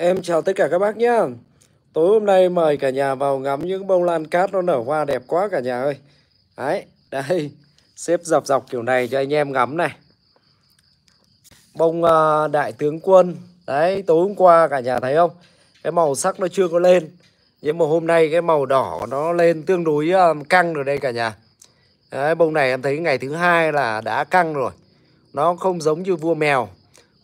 Em chào tất cả các bác nhá Tối hôm nay mời cả nhà vào ngắm những bông lan cát nó nở hoa đẹp quá cả nhà ơi Đấy, đây Xếp dọc dọc kiểu này cho anh em ngắm này Bông uh, đại tướng quân Đấy, tối hôm qua cả nhà thấy không Cái màu sắc nó chưa có lên Nhưng mà hôm nay cái màu đỏ nó lên tương đối uh, căng rồi đây cả nhà Đấy, bông này em thấy ngày thứ hai là đã căng rồi Nó không giống như vua mèo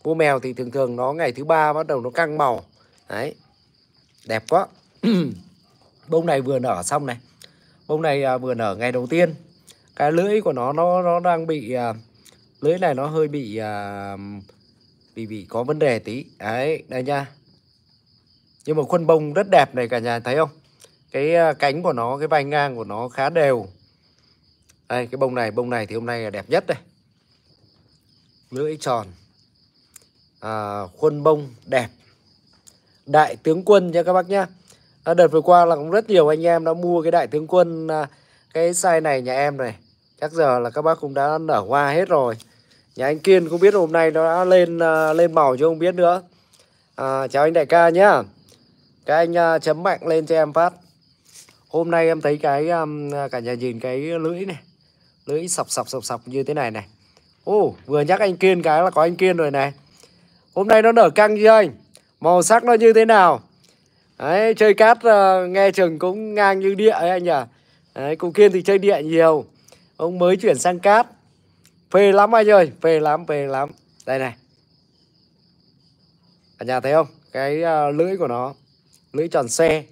Mua mèo thì thường thường nó ngày thứ ba bắt đầu nó căng màu. Đấy. Đẹp quá. bông này vừa nở xong này. Bông này à, vừa nở ngày đầu tiên. Cái lưỡi của nó nó nó đang bị à, lưỡi này nó hơi bị à, bị bị có vấn đề tí. Đấy, đây nha. Nhưng mà khuôn bông rất đẹp này cả nhà thấy không? Cái à, cánh của nó, cái vai ngang của nó khá đều. Đây, cái bông này, bông này thì hôm nay là đẹp nhất đây. Lưỡi tròn à, khuôn bông đẹp đại tướng quân nha các bác nhá à, đợt vừa qua là cũng rất nhiều anh em đã mua cái đại tướng quân à, cái size này nhà em này chắc giờ là các bác cũng đã nở hoa hết rồi nhà anh kiên cũng biết hôm nay nó đã lên à, lên màu chứ không biết nữa à, chào anh đại ca nhá cái anh à, chấm mạnh lên cho em phát hôm nay em thấy cái um, cả nhà nhìn cái lưỡi này lưỡi sọc sọc sọc sọc như thế này này ô oh, vừa nhắc anh kiên cái là có anh kiên rồi này Hôm nay nó nở căng chưa anh? Màu sắc nó như thế nào? Đấy, chơi cát uh, ờ, nghe chừng cũng ngang như địa ấy anh nhỉ. Đấy, cụ Kiên thì chơi địa nhiều. Ông mới chuyển sang cát. Phê lắm anh ơi, phê lắm, phê lắm. Đây này. Ở nhà thấy không? Cái uh, lưỡi của nó, lưỡi tròn xe.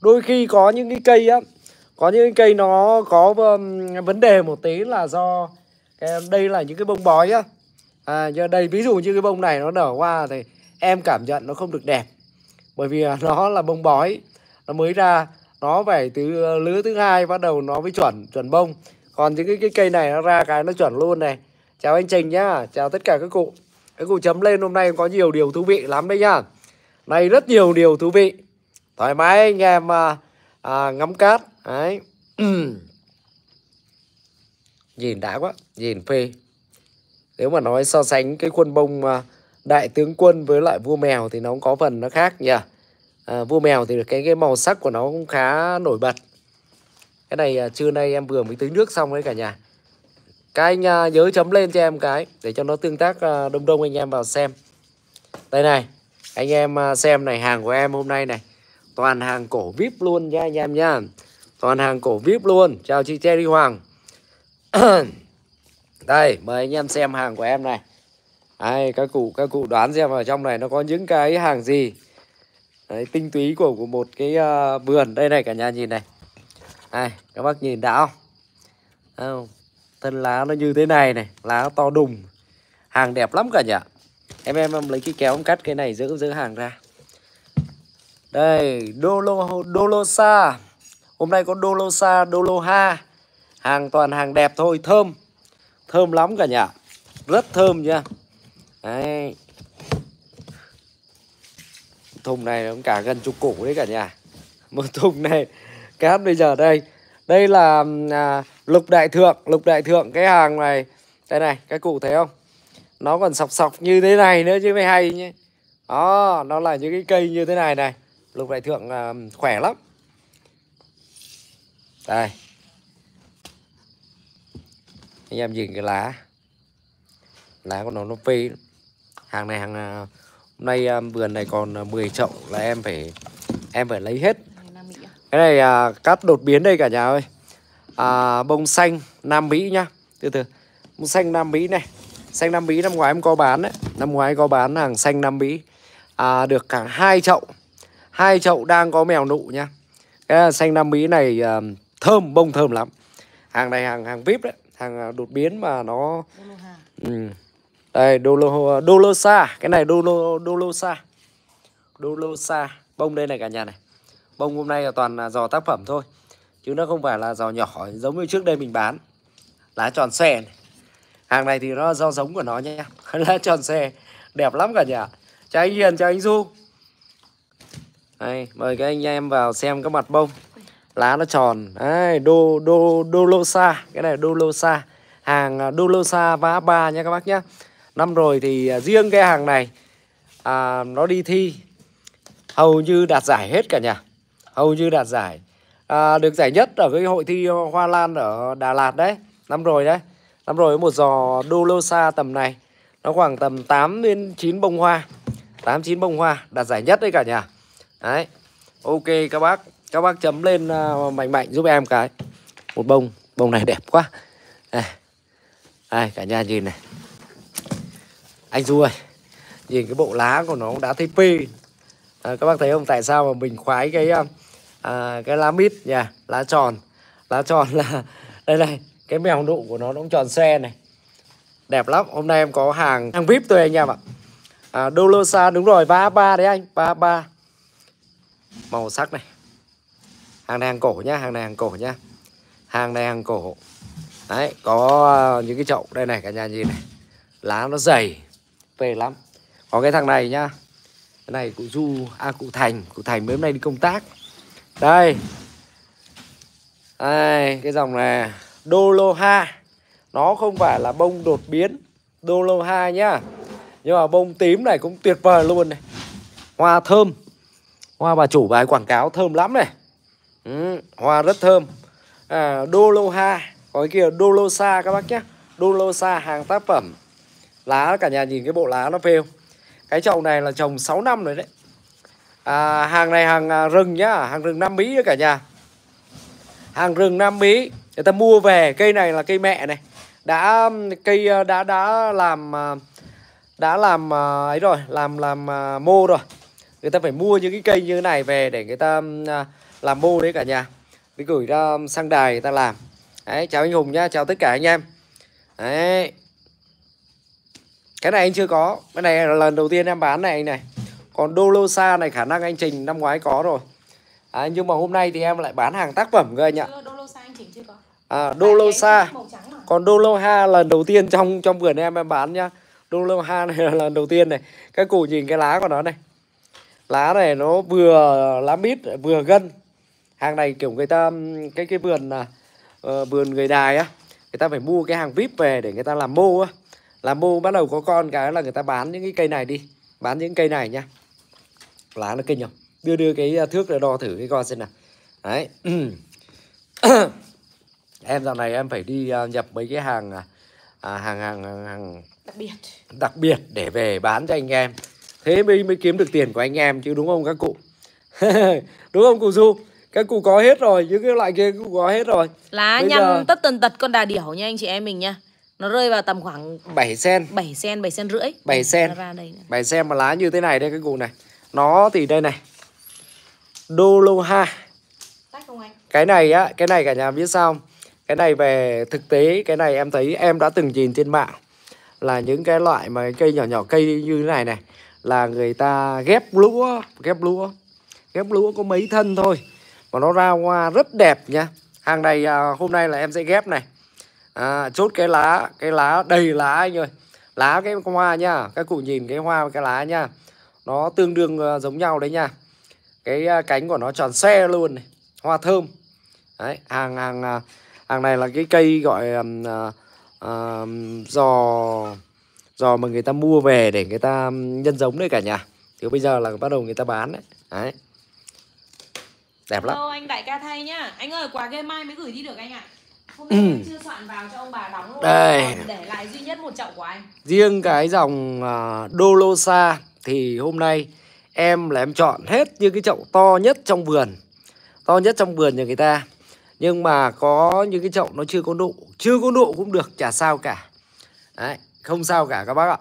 Đôi khi có những cái cây á, có những cây nó có um, vấn đề một tí là do cái, đây là những cái bông bói á à, nhá, đây ví dụ như cái bông này nó nở hoa thì em cảm nhận nó không được đẹp bởi vì nó là bông bói nó mới ra nó phải từ lứa thứ hai bắt đầu nó mới chuẩn chuẩn bông còn những cái, cái cây này nó ra cái nó chuẩn luôn này chào anh Trình nhá chào tất cả các cụ các cụ chấm lên hôm nay có nhiều điều thú vị lắm đấy nhá này rất nhiều điều thú vị thoải mái anh em à, à, ngắm cát đấy nhìn đã quá nhìn phê nếu mà nói so sánh cái khuôn bông à, đại tướng quân với lại vua mèo thì nó cũng có phần nó khác nhỉ à, vua mèo thì cái cái màu sắc của nó cũng khá nổi bật cái này à, trưa nay em vừa mới tưới nước xong đấy cả nhà các anh à, nhớ chấm lên cho em cái để cho nó tương tác đông đông anh em vào xem đây này anh em xem này hàng của em hôm nay này toàn hàng cổ vip luôn nha anh em nha toàn hàng cổ vip luôn chào chị Cherry Hoàng Đây, mời anh em xem hàng của em này. Đây, các cụ các cụ đoán xem ở trong này nó có những cái hàng gì. Đấy, tinh túy của của một cái uh, vườn đây này cả nhà nhìn này. Đây, các bác nhìn đã không? không? Thân lá nó như thế này này, lá to đùng. Hàng đẹp lắm cả nhà. Em em em lấy cái kéo em cắt cái này giữ giữ hàng ra. Đây, Dolo Dolosa. Hôm nay có Dolosa, Doloha. Hàng toàn hàng đẹp thôi, thơm thơm lắm cả nhà rất thơm nha đấy thùng này cũng cả gần chục củ đấy cả nhà một thùng này cái cát bây giờ đây đây là à, lục đại thượng lục đại thượng cái hàng này đây này cái cụ thấy không nó còn sọc sọc như thế này nữa chứ mới hay nhé đó nó là những cái cây như thế này này lục đại thượng à, khỏe lắm đây anh em nhìn cái lá lá của nó nó phê hàng này hàng à, hôm nay à, vườn này còn 10 à, chậu là em phải em phải lấy hết cái này à, cắt đột biến đây cả nhà ơi à, bông xanh nam mỹ nhá từ từ bông xanh nam mỹ này xanh nam mỹ năm ngoái em có bán đấy năm ngoái có bán hàng xanh nam mỹ à, được cả hai chậu hai chậu đang có mèo nụ nhá cái xanh nam mỹ này à, thơm bông thơm lắm hàng này hàng hàng vip đấy thằng à, đột biến mà nó ừ. đây dolo à, dolosa cái này dolo dolosa dolosa bông đây này cả nhà này bông hôm nay là toàn là giò tác phẩm thôi chứ nó không phải là giò nhỏ giống như trước đây mình bán lá tròn xe hàng này thì nó do giống của nó nhé lá tròn xe đẹp lắm cả nhà chào anh hiền chào anh du đây mời các anh em vào xem các mặt bông lá nó tròn đấy, đô đô đô lô sa cái này đô lô sa hàng à, đô lô sa vá ba nha các bác nhá năm rồi thì à, riêng cái hàng này à, nó đi thi hầu như đạt giải hết cả nhà hầu như đạt giải à, được giải nhất ở cái hội thi hoa lan ở Đà Lạt đấy năm rồi đấy năm rồi một giò đô lô sa tầm này nó khoảng tầm 8 đến 9 bông hoa 8 9 bông hoa đạt giải nhất đấy cả nhà đấy ok các bác các bác chấm lên à, mạnh mạnh giúp em cái một bông bông này đẹp quá đây, đây cả nhà nhìn này anh du ơi nhìn cái bộ lá của nó cũng đã thấy pi à, các bác thấy không tại sao mà mình khoái cái à, à cái lá mít nhỉ lá tròn lá tròn là đây này cái mèo nụ của nó cũng tròn xe này đẹp lắm hôm nay em có hàng hàng vip tôi anh em ạ à, đô đúng rồi ba ba đấy anh ba ba màu sắc này hàng này hàng cổ nhá hàng này hàng cổ nhá hàng này hàng cổ đấy có ờ, những cái chậu đây này cả nhà nhìn này lá nó dày về lắm có cái thằng này nhá cái này cụ du à cụ thành cụ thành mới hôm nay đi công tác đây đây cái dòng này doloha nó không phải là bông đột biến doloha nhá nhưng mà bông tím này cũng tuyệt vời luôn này hoa thơm hoa bà chủ bài quảng cáo thơm lắm này ừ, hoa rất thơm à, Doloha có kia Dolosa các bác nhé Dolosa hàng tác phẩm lá cả nhà nhìn cái bộ lá nó phêu, cái chậu này là trồng 6 năm rồi đấy à, hàng này hàng à, rừng nhá hàng rừng Nam Mỹ đấy cả nhà hàng rừng Nam Mỹ người ta mua về cây này là cây mẹ này đã um, cây à, đã đã làm à, đã làm ấy rồi làm làm mô rồi người ta phải mua những cái cây như thế này về để người ta um, làm mô đấy cả nhà đi gửi ra um, sang đài người ta làm đấy chào anh hùng nhá chào tất cả anh em đấy cái này anh chưa có cái này là lần đầu tiên em bán này anh này còn dolosa này khả năng anh trình năm ngoái có rồi à, nhưng mà hôm nay thì em lại bán hàng tác phẩm cơ anh ạ à, đô còn doloha lô lần đầu tiên trong trong vườn em em bán nhá doloha này là lần đầu tiên này cái củ nhìn cái lá của nó này lá này nó vừa lá mít vừa gân hàng này kiểu người ta cái cái vườn là uh, ờ, vườn người đài á người ta phải mua cái hàng vip về để người ta làm mô á làm mô bắt đầu có con cái là người ta bán những cái cây này đi bán những cây này nha lá nó kinh không đưa đưa cái à, thước để đo thử cái con xem nào đấy em dạo này em phải đi à, nhập mấy cái hàng à, à, hàng, hàng hàng hàng đặc biệt đặc biệt để về bán cho anh em thế mới mới kiếm được tiền của anh em chứ đúng không các cụ đúng không cụ du cái củ có hết rồi những cái loại kia cụ có hết rồi lá Bây nhăn giờ... tất tần tật con đà điểu nha anh chị em mình nha nó rơi vào tầm khoảng 7 sen 7 sen 7 sen rưỡi 7 sen nó 7 sen mà lá như thế này đây cái củ này nó thì đây này đô lô ha cái này á cái này cả nhà biết sao không? cái này về thực tế cái này em thấy em đã từng nhìn trên mạng là những cái loại mà cây nhỏ nhỏ cây như thế này này là người ta ghép lúa ghép lúa ghép lúa có mấy thân thôi và nó ra hoa rất đẹp nha hàng này à, hôm nay là em sẽ ghép này à, chốt cái lá cái lá đầy lá anh ơi lá cái hoa nha các cụ nhìn cái hoa cái lá nha nó tương đương à, giống nhau đấy nha cái à, cánh của nó tròn xe luôn này hoa thơm đấy hàng hàng à, hàng này là cái cây gọi à, à, giò giò mà người ta mua về để người ta nhân giống đấy cả nhà thì bây giờ là bắt đầu người ta bán đấy, đấy đẹp lắm Hello, anh đại ca thay nhá anh ơi quà game mai mới gửi đi được anh ạ Hôm ừ. nay chưa soạn vào cho ông bà đóng luôn Đây. để lại duy nhất một chậu của anh riêng cái dòng uh, Dolosa thì hôm nay em là em chọn hết những cái chậu to nhất trong vườn to nhất trong vườn nhà người ta nhưng mà có những cái chậu nó chưa có độ, chưa có độ cũng được chả sao cả Đấy, không sao cả các bác ạ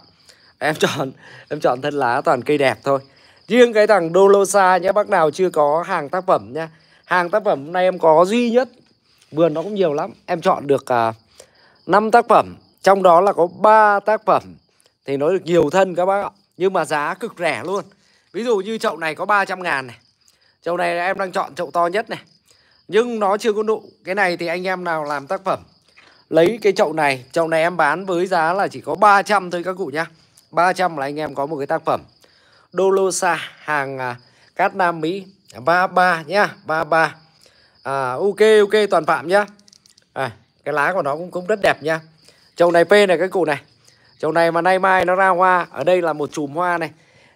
em chọn em chọn thân lá toàn cây đẹp thôi riêng cái thằng Dolosa nhé bác nào chưa có hàng tác phẩm nhá hàng tác phẩm hôm nay em có duy nhất vườn nó cũng nhiều lắm em chọn được uh, à, 5 tác phẩm trong đó là có 3 tác phẩm thì nó được nhiều thân các bác ạ nhưng mà giá cực rẻ luôn ví dụ như chậu này có 300 ngàn này chậu này em đang chọn chậu to nhất này nhưng nó chưa có nụ cái này thì anh em nào làm tác phẩm lấy cái chậu này chậu này em bán với giá là chỉ có 300 thôi các cụ nhá 300 là anh em có một cái tác phẩm Dolosa hàng à, Cát Nam Mỹ 33 nhá 33 à, ok ok toàn phạm nhá à, cái lá của nó cũng cũng rất đẹp nhá chậu này P này cái cụ này chậu này mà nay mai nó ra hoa ở đây là một chùm hoa này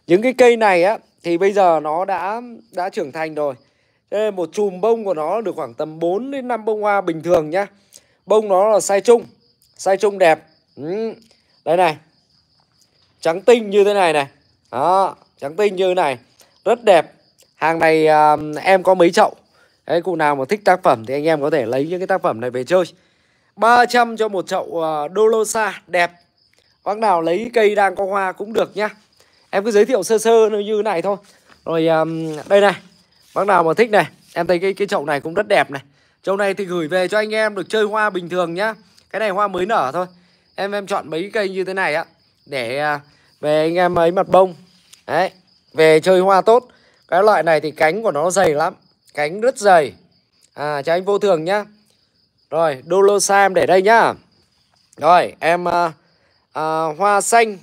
những cái cây này á thì bây giờ nó đã đã trưởng thành rồi Thế nên một chùm bông của nó được khoảng tầm 4 đến 5 bông hoa bình thường nhá bông nó là sai trung sai trung đẹp ừ. đây này trắng tinh như thế này này đó trắng tinh như này rất đẹp hàng này à, em có mấy chậu đấy cụ nào mà thích tác phẩm thì anh em có thể lấy những cái tác phẩm này về chơi 300 cho một chậu à, Dolosa đẹp bác nào lấy cây đang có hoa cũng được nhá em cứ giới thiệu sơ sơ như này thôi rồi à, đây này bác nào mà thích này em thấy cái cái chậu này cũng rất đẹp này chậu này thì gửi về cho anh em được chơi hoa bình thường nhá cái này hoa mới nở thôi em em chọn mấy cây như thế này á để à, về anh em ấy mặt bông Đấy, về chơi hoa tốt. Cái loại này thì cánh của nó dày lắm, cánh rất dày. À cho anh vô thường nhá. Rồi, đô lô sam để đây nhá. Rồi, em à, à, hoa xanh.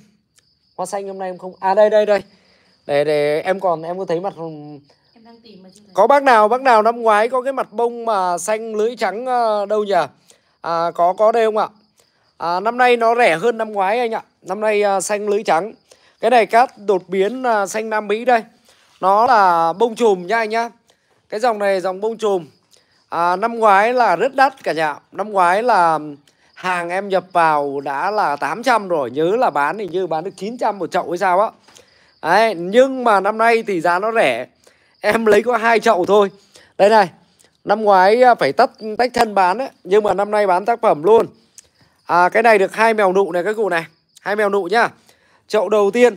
Hoa xanh hôm nay em không à đây đây đây. Để để em còn em có thấy mặt có bác nào bác nào năm ngoái có cái mặt bông mà xanh lưỡi trắng à, đâu nhỉ? À, có có đây không ạ? À, năm nay nó rẻ hơn năm ngoái anh ạ. Năm nay à, xanh lưỡi trắng cái này cát đột biến à, xanh Nam Mỹ đây Nó là bông chùm nha anh nhá Cái dòng này dòng bông chùm à, Năm ngoái là rất đắt cả nhà Năm ngoái là hàng em nhập vào đã là 800 rồi Nhớ là bán thì như bán được 900 một chậu hay sao á Đấy, nhưng mà năm nay thì giá nó rẻ Em lấy có hai chậu thôi Đây này Năm ngoái à, phải tách, tách thân bán ấy, Nhưng mà năm nay bán tác phẩm luôn à, Cái này được hai mèo nụ này cái cụ này hai mèo nụ nhá Chậu đầu tiên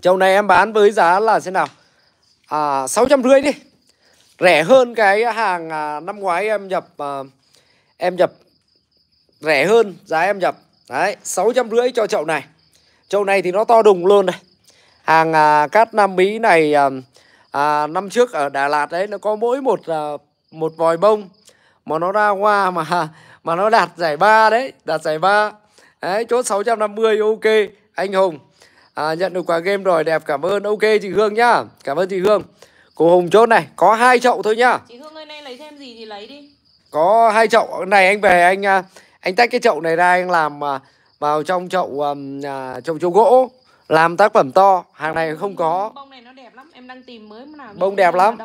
Chậu này em bán với giá là thế nào à, 650 đi Rẻ hơn cái hàng à, năm ngoái em nhập à, Em nhập Rẻ hơn giá em nhập Đấy 650 cho chậu này Chậu này thì nó to đùng luôn này Hàng à, cát Nam Mỹ này à, à, Năm trước ở Đà Lạt đấy Nó có mỗi một à, một vòi bông Mà nó ra hoa mà mà nó đạt giải ba đấy Đạt giải ba Đấy chốt 650 ok anh Hùng à, nhận được quà game rồi đẹp cảm ơn ok chị Hương nhá cảm ơn chị Hương cô Hùng chốt này có hai chậu thôi nhá chị Hương ơi nay lấy thêm gì thì lấy đi có hai chậu này anh về anh à, anh tách cái chậu này ra anh làm à, vào trong chậu à, chậu chậu gỗ làm tác phẩm to hàng này không có ừ, bông này nó đẹp lắm em đang tìm mới nào bông đẹp lắm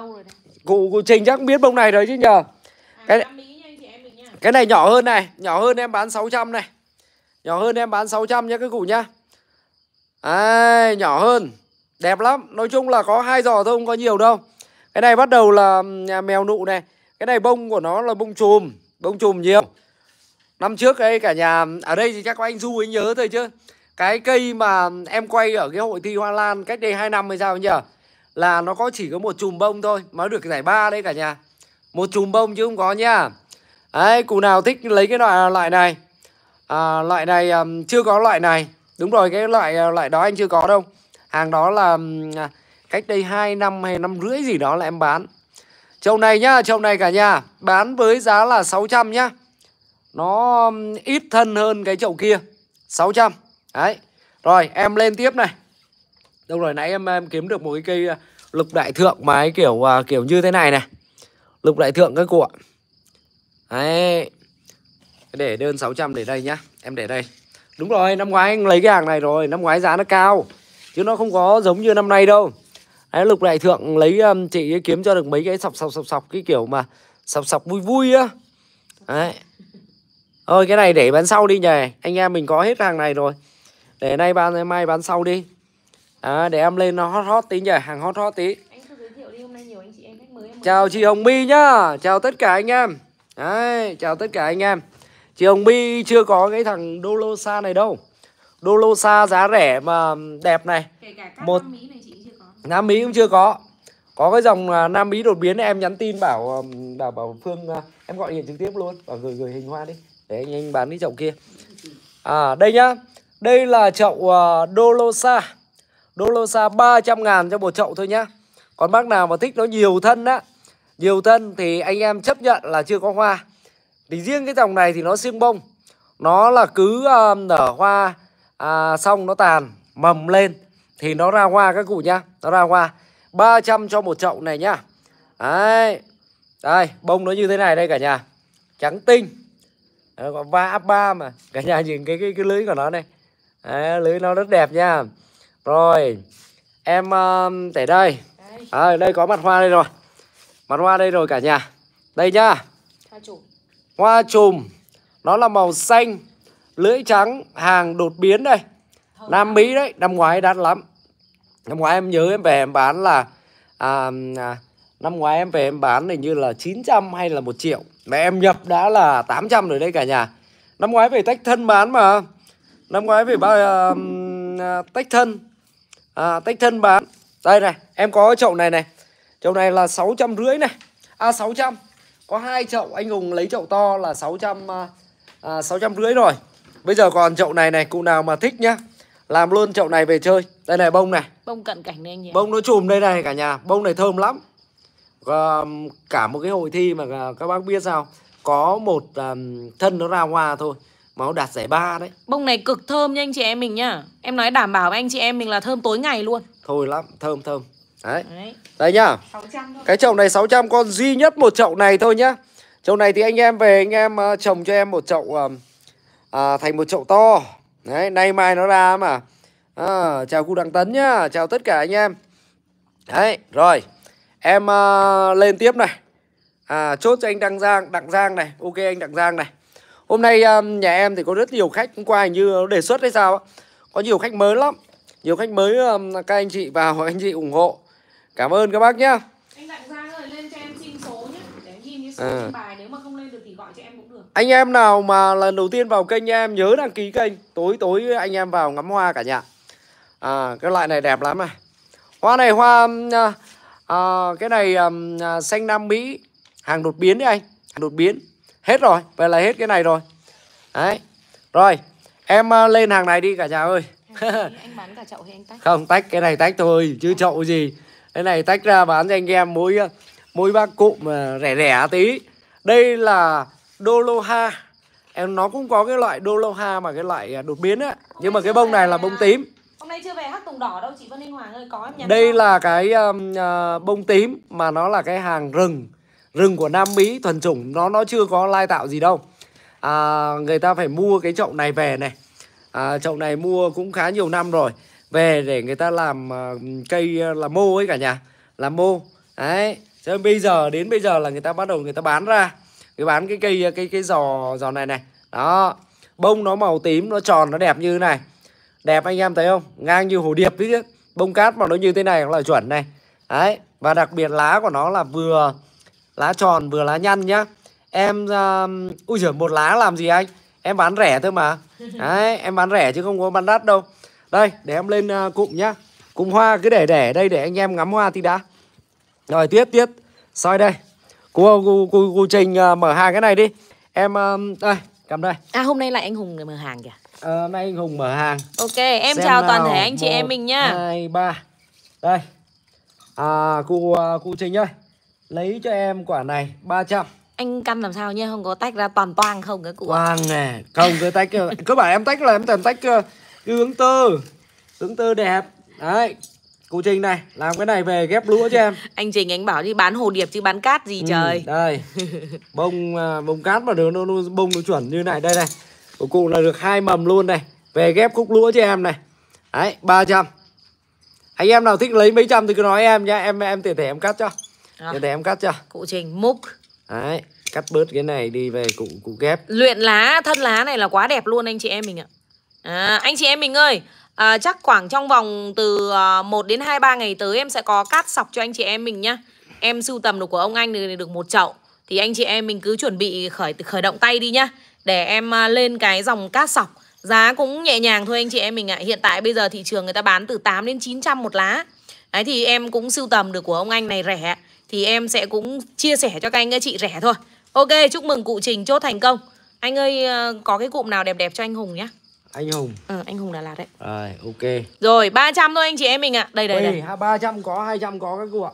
cụ cụ trình chắc biết bông này rồi chứ nhờ cái cái này nhỏ hơn này nhỏ hơn em bán 600 này nhỏ hơn em bán 600 nhá các cụ nhá à, nhỏ hơn đẹp lắm nói chung là có hai giò thôi không có nhiều đâu cái này bắt đầu là nhà mèo nụ này cái này bông của nó là bông chùm bông chùm nhiều năm trước ấy cả nhà ở đây thì chắc có anh du anh nhớ thôi chứ cái cây mà em quay ở cái hội thi hoa lan cách đây 2 năm hay sao nhỉ là nó có chỉ có một chùm bông thôi mà được giải ba đấy cả nhà một chùm bông chứ không có nha đấy cụ nào thích lấy cái loại à, loại này à, loại này chưa có loại này đúng rồi cái loại à, loại đó anh chưa có đâu hàng đó là à, cách đây 2 năm hay năm rưỡi gì đó là em bán chậu này nhá, chậu này cả nhà Bán với giá là 600 nhá Nó ít thân hơn cái chậu kia 600 Đấy Rồi em lên tiếp này Đâu rồi nãy em em kiếm được một cái cây à, lục đại thượng Mà ấy kiểu kiểu như thế này này Lục đại thượng các cụ ạ Đấy Để đơn 600 để đây nhá Em để đây Đúng rồi, năm ngoái anh lấy cái hàng này rồi Năm ngoái giá nó cao Chứ nó không có giống như năm nay đâu Đấy, Lục Đại Thượng lấy um, chị kiếm cho được mấy cái sọc sọc sọc sọc Cái kiểu mà sọc sọc vui vui á Đấy Thôi cái này để bán sau đi nhỉ Anh em mình có hết hàng này rồi Để nay bán, mai bán sau đi à, Để em lên nó hot hot tí nhỉ Hàng hot hot tí Chào chị Hồng My nhá Chào tất cả anh em Đấy, chào tất cả anh em Chứ ông Bi chưa có cái thằng Dolosa này đâu Dolosa giá rẻ mà đẹp này Kể cả Một... Nam Mỹ này chị chưa có Nam Mỹ cũng chưa có có cái dòng à, Nam Mỹ đột biến em nhắn tin bảo à, bảo bảo Phương à, em gọi điện trực tiếp luôn bảo gửi gửi hình hoa đi để anh, anh bán đi chậu kia à đây nhá đây là chậu uh, Dolosa Dolosa 300 ngàn cho một chậu thôi nhá còn bác nào mà thích nó nhiều thân á nhiều thân thì anh em chấp nhận là chưa có hoa thì riêng cái dòng này thì nó siêng bông nó là cứ uh, nở hoa uh, xong nó tàn mầm lên thì nó ra hoa các cụ nhá nó ra hoa 300 cho một chậu này nhá đấy đây bông nó như thế này đây cả nhà trắng tinh còn va ba mà cả nhà nhìn cái cái, cái lưới của nó này đấy, lưới nó rất đẹp nha rồi em uh, để đây à, đây có mặt hoa đây rồi mặt hoa đây rồi cả nhà đây nhá chủ Hoa chùm Nó là màu xanh Lưỡi trắng Hàng đột biến đây Nam Mỹ đấy Năm ngoái đắt lắm Năm ngoái em nhớ em về em bán là à, à Năm ngoái em về em bán hình như là 900 hay là một triệu Mà em nhập đã là 800 rồi đấy cả nhà Năm ngoái về tách thân bán mà Năm ngoái về bao à, à, tách thân à, Tách thân bán Đây này em có chậu này này Chậu này là sáu trăm rưỡi này a À 600 có hai chậu anh hùng lấy chậu to là 600 à, 600 à, rưỡi rồi bây giờ còn chậu này này cụ nào mà thích nhá làm luôn chậu này về chơi đây này bông này bông cận cảnh này anh nhỉ bông nó chùm đây này cả nhà bông này thơm lắm à, cả một cái hội thi mà à, các bác biết sao có một à, thân nó ra hoa thôi mà nó đạt giải ba đấy bông này cực thơm nha anh chị em mình nhá em nói đảm bảo với anh chị em mình là thơm tối ngày luôn thôi lắm thơm thơm Đấy. Đấy. Đây nhá. Cái chậu này 600 con duy nhất một chậu này thôi nhá. Chậu này thì anh em về anh em uh, trồng cho em một chậu uh, thành một chậu to. Đấy, nay mai nó ra mà. À, chào cu Đăng tấn nhá, chào tất cả anh em. Đấy, rồi. Em uh, lên tiếp này. À chốt cho anh Đăng Giang, đặng Giang này. Ok anh đặng Giang này. Hôm nay um, nhà em thì có rất nhiều khách hôm qua hình như đề xuất hay sao Có nhiều khách mới lắm. Nhiều khách mới um, các anh chị vào anh chị ủng hộ Cảm ơn các bác nhá. Anh Đặng Giang ơi, lên cho em xin số nhé. Để em ghi số à. bài nếu mà không lên được thì gọi cho em cũng được. Anh em nào mà lần đầu tiên vào kênh em nhớ đăng ký kênh. Tối tối anh em vào ngắm hoa cả nhà. À cái loại này đẹp lắm này. Hoa này hoa à, à cái này à, xanh Nam Mỹ hàng đột biến đấy anh, hàng đột biến. Hết rồi, vậy là hết cái này rồi. Đấy. Rồi, em uh, lên hàng này đi cả nhà ơi. anh bán cả chậu hay anh tách? Không, tách cái này tách thôi chứ chậu gì cái này tách ra bán cho anh em mỗi mỗi bác cụm à, rẻ rẻ tí. Đây là đô ha. Em nó cũng có cái loại đô ha mà cái loại à, đột biến á, nhưng mà cái bông này là bông tím. Hôm nay chưa về hắc tùng đỏ đâu chị Vân Linh Hoàng ơi, có em nhắn. Đây là cái um, uh, bông tím mà nó là cái hàng rừng, rừng của Nam Mỹ thuần chủng, nó nó chưa có lai tạo gì đâu. À, người ta phải mua cái chậu này về này. À, chậu này mua cũng khá nhiều năm rồi về để người ta làm ờ, cây ờ, làm mô ấy cả nhà làm mô đấy cho bây giờ đến bây giờ là người ta bắt đầu người ta bán ra người bán cái cây ờ, cái cái giò giò này này đó bông nó màu tím nó tròn nó đẹp như thế này đẹp anh em thấy không ngang như hồ điệp chứ bông cát mà nó như thế này là chuẩn này đấy và đặc biệt lá của nó là vừa lá tròn vừa lá nhăn nhá em uh, ui giời một lá làm gì anh em bán rẻ thôi mà đấy em bán rẻ chứ không có bán đắt đâu đây, để em lên à, cụm nhá. Cụm hoa cứ để để đây để anh em ngắm hoa thì đã. Rồi tiếp tiếp. Soi đây. Cô cô cô, cô Trình à, mở hàng cái này đi. Em à, đây, cầm đây. À hôm nay lại anh Hùng mở hàng kìa. Ờ, à, nay anh Hùng mở hàng. Ok, em Xem chào nào. toàn thể anh chị 1, em mình nhá. 2 3. Đây. À cô cô Trình ơi. Lấy cho em quả này 300 anh căn làm sao nhá không có tách ra toàn toang không cái cụ toàn nè không cứ tách cơ bảo em tách là em toàn tách ờ, cái tư, tơ tư đẹp đấy cô trinh này làm cái này về ghép lúa cho em anh trình anh bảo đi bán hồ điệp chứ bán cát gì ừ, trời đây bông à, bông cát mà được nó, nó bông nó chuẩn như này đây này của cụ là được hai mầm luôn này về ghép khúc lúa cho em này đấy 300 anh em nào thích lấy mấy trăm thì cứ nói em nhá em em tiền thẻ em cắt cho à. tiền thẻ em cắt cho cụ trình múc đấy cắt bớt cái này đi về cụ cụ ghép luyện lá thân lá này là quá đẹp luôn anh chị em mình ạ À, anh chị em mình ơi, à, chắc khoảng trong vòng từ à, 1 đến 23 ngày tới em sẽ có cát sọc cho anh chị em mình nhá. Em sưu tầm được của ông anh được, được một chậu. Thì anh chị em mình cứ chuẩn bị khởi khởi động tay đi nhá. Để em à, lên cái dòng cát sọc. Giá cũng nhẹ nhàng thôi anh chị em mình ạ. À. Hiện tại bây giờ thị trường người ta bán từ 8 đến 900 một lá. Đấy thì em cũng sưu tầm được của ông anh này rẻ. Thì em sẽ cũng chia sẻ cho các anh các chị rẻ thôi. Ok, chúc mừng cụ Trình chốt thành công. Anh ơi, à, có cái cụm nào đẹp đẹp cho anh Hùng nhé anh hùng ừ, anh hùng đà lạt đấy rồi ok rồi 300 thôi anh chị em mình ạ à. đây đây Ê, đây ba trăm có 200 có các cụ ạ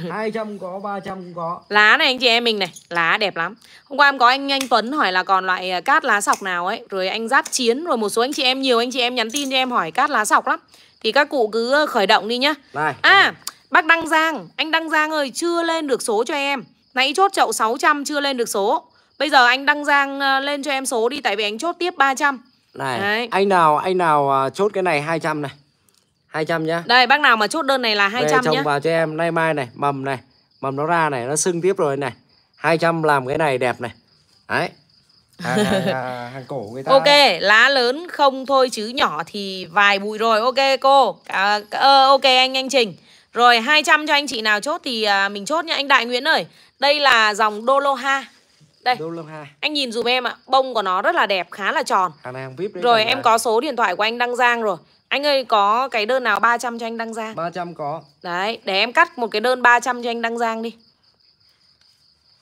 hai trăm có 300 có lá này anh chị em mình này lá đẹp lắm hôm qua em có anh anh tuấn hỏi là còn loại ờ, cát lá sọc nào ấy rồi anh giáp chiến rồi một số anh chị em nhiều anh chị em nhắn tin cho em hỏi cát lá sọc lắm thì các cụ cứ ờ, khởi động đi nhá này, à bác đăng giang anh đăng giang ơi chưa lên được số cho em nãy chốt chậu 600 chưa lên được số Bây giờ anh Đăng Giang lên cho em số đi Tại vì anh chốt tiếp 300 này Đấy. anh nào anh nào à, chốt cái này 200 này 200 nhá đây bác nào mà chốt đơn này là 200 đây, trồng nhá vào cho em nay mai này mầm này mầm nó ra này nó sưng tiếp rồi này 200 làm cái này đẹp này đấy hàng, hàng, à, hàng, cổ người ta ok lá lớn không thôi chứ nhỏ thì vài bụi rồi ok cô à, ok anh anh trình rồi 200 cho anh chị nào chốt thì à, mình chốt nha anh đại nguyễn ơi đây là dòng đô ha đây. Anh nhìn dùm em ạ, bông của nó rất là đẹp, khá là tròn. Hàng này hàng VIP đấy. Rồi em là... có số điện thoại của anh Đăng Giang rồi. Anh ơi có cái đơn nào 300 cho anh Đăng Giang? 300 có. Đấy, để em cắt một cái đơn 300 cho anh Đăng Giang đi.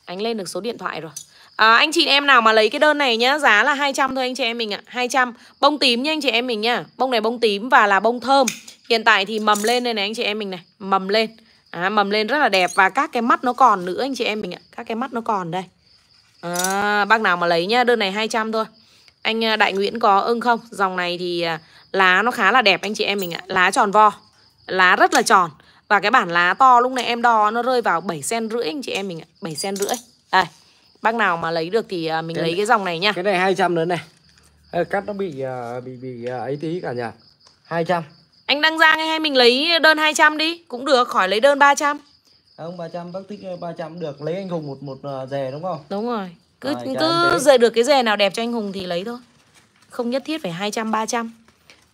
Anh lên được số điện thoại rồi. À, anh chị em nào mà lấy cái đơn này nhá Giá là 200 thôi anh chị em mình ạ à. 200 Bông tím nha anh chị em mình nhá Bông này bông tím và là bông thơm Hiện tại thì mầm lên đây này anh chị em mình này Mầm lên à, Mầm lên rất là đẹp Và các cái mắt nó còn nữa anh chị em mình ạ Các cái mắt nó còn đây à, Bác nào mà lấy nhá Đơn này 200 thôi Anh ờ, Đại Nguyễn có ưng không Dòng này thì ờ, lá nó khá là đẹp anh chị em mình ạ Lá tròn vo Lá rất là tròn Và cái bản lá to lúc này em đo nó rơi vào 7 cm rưỡi anh chị em mình ạ 7 cm rưỡi Đây Bác nào mà lấy được thì mình cái, lấy cái dòng này nhá Cái này 200 lớn này Cắt nó bị bị bị ấy tí cả nhà 200 Anh đăng ra hay mình lấy đơn 200 đi Cũng được khỏi lấy đơn 300 ông 300 bác thích 300 được lấy anh hùng một một ờ, rè đúng không đúng rồi cứ à, cứ rè được cái rè nào đẹp cho anh hùng thì lấy thôi không nhất thiết phải 200 300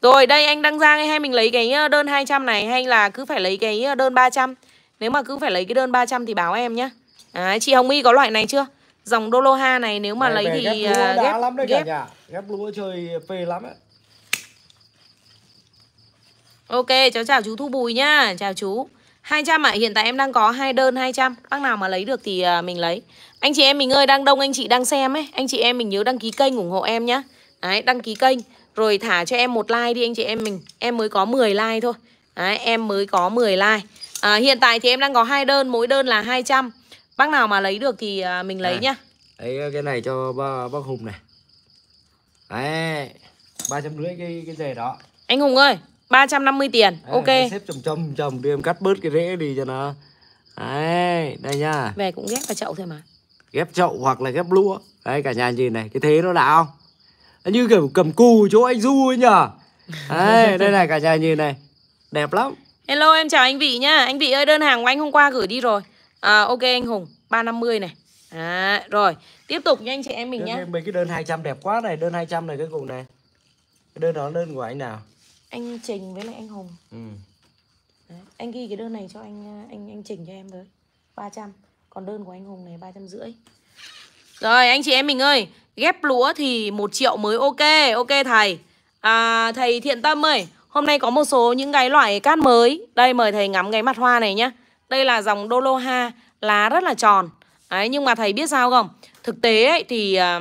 rồi đây anh Đăng Giang hay mình lấy cái ờ, đơn 200 này hay là cứ phải lấy cái ờ, đơn 300 nếu mà cứ phải lấy cái đơn 300 thì báo em nhé à, chị Hồng Y có loại này chưa dòng Dolo Ha này nếu mà này, lấy thì ghép lúa uh, ghép, lắm đấy ghép. cả nhà ghép lúa chơi phê lắm ấy Ok, cháu chào chú Thu Bùi nhá Chào chú 200 ạ, à. hiện tại em đang có hai đơn 200 Bác nào mà lấy được thì à, mình lấy Anh chị em mình ơi, đang đông anh chị đang xem ấy Anh chị em mình nhớ đăng ký kênh ủng hộ em nhá Đấy, đăng ký kênh Rồi thả cho em một like đi anh chị em mình Em mới có 10 like thôi Đấy, em mới có 10 like à, Hiện tại thì em đang có hai đơn, mỗi đơn là 200 Bác nào mà lấy được thì à, mình lấy à, nhá Đấy, cái này cho bác, bác Hùng này Đấy, 350 cái, cái dề đó Anh Hùng ơi 350 tiền. Đấy, ok. Xếp chồng chồng chồng đi em cắt bớt cái rễ đi cho nó. Đấy, đây nha. Về cũng ghép vào chậu thôi mà. Ghép chậu hoặc là ghép lúa. Đấy cả nhà nhìn này, cái thế nó đã không? Nó như kiểu cầm cù chỗ anh Du ấy nhở. Đấy, đây này cả nhà nhìn này. Đẹp lắm. Hello, em chào anh Vị nhá. Anh Vị ơi, đơn hàng của anh hôm qua gửi đi rồi. À, ok anh Hùng, 350 này. À, rồi, tiếp tục nha anh chị em mình nhá. Mấy cái đơn 200 đẹp quá này, đơn 200 này cái cùng này. Cái đơn đó đơn của anh nào? anh Trình với lại anh Hùng ừ. Đấy. anh ghi cái đơn này cho anh anh anh Trình cho em với 300 còn đơn của anh Hùng này ba trăm rưỡi rồi anh chị em mình ơi ghép lúa thì một triệu mới ok ok thầy à, thầy Thiện Tâm ơi hôm nay có một số những cái loại cát mới đây mời thầy ngắm cái mặt hoa này nhá đây là dòng doloha lá rất là tròn Đấy, nhưng mà thầy biết sao không? Thực tế ấy, thì à,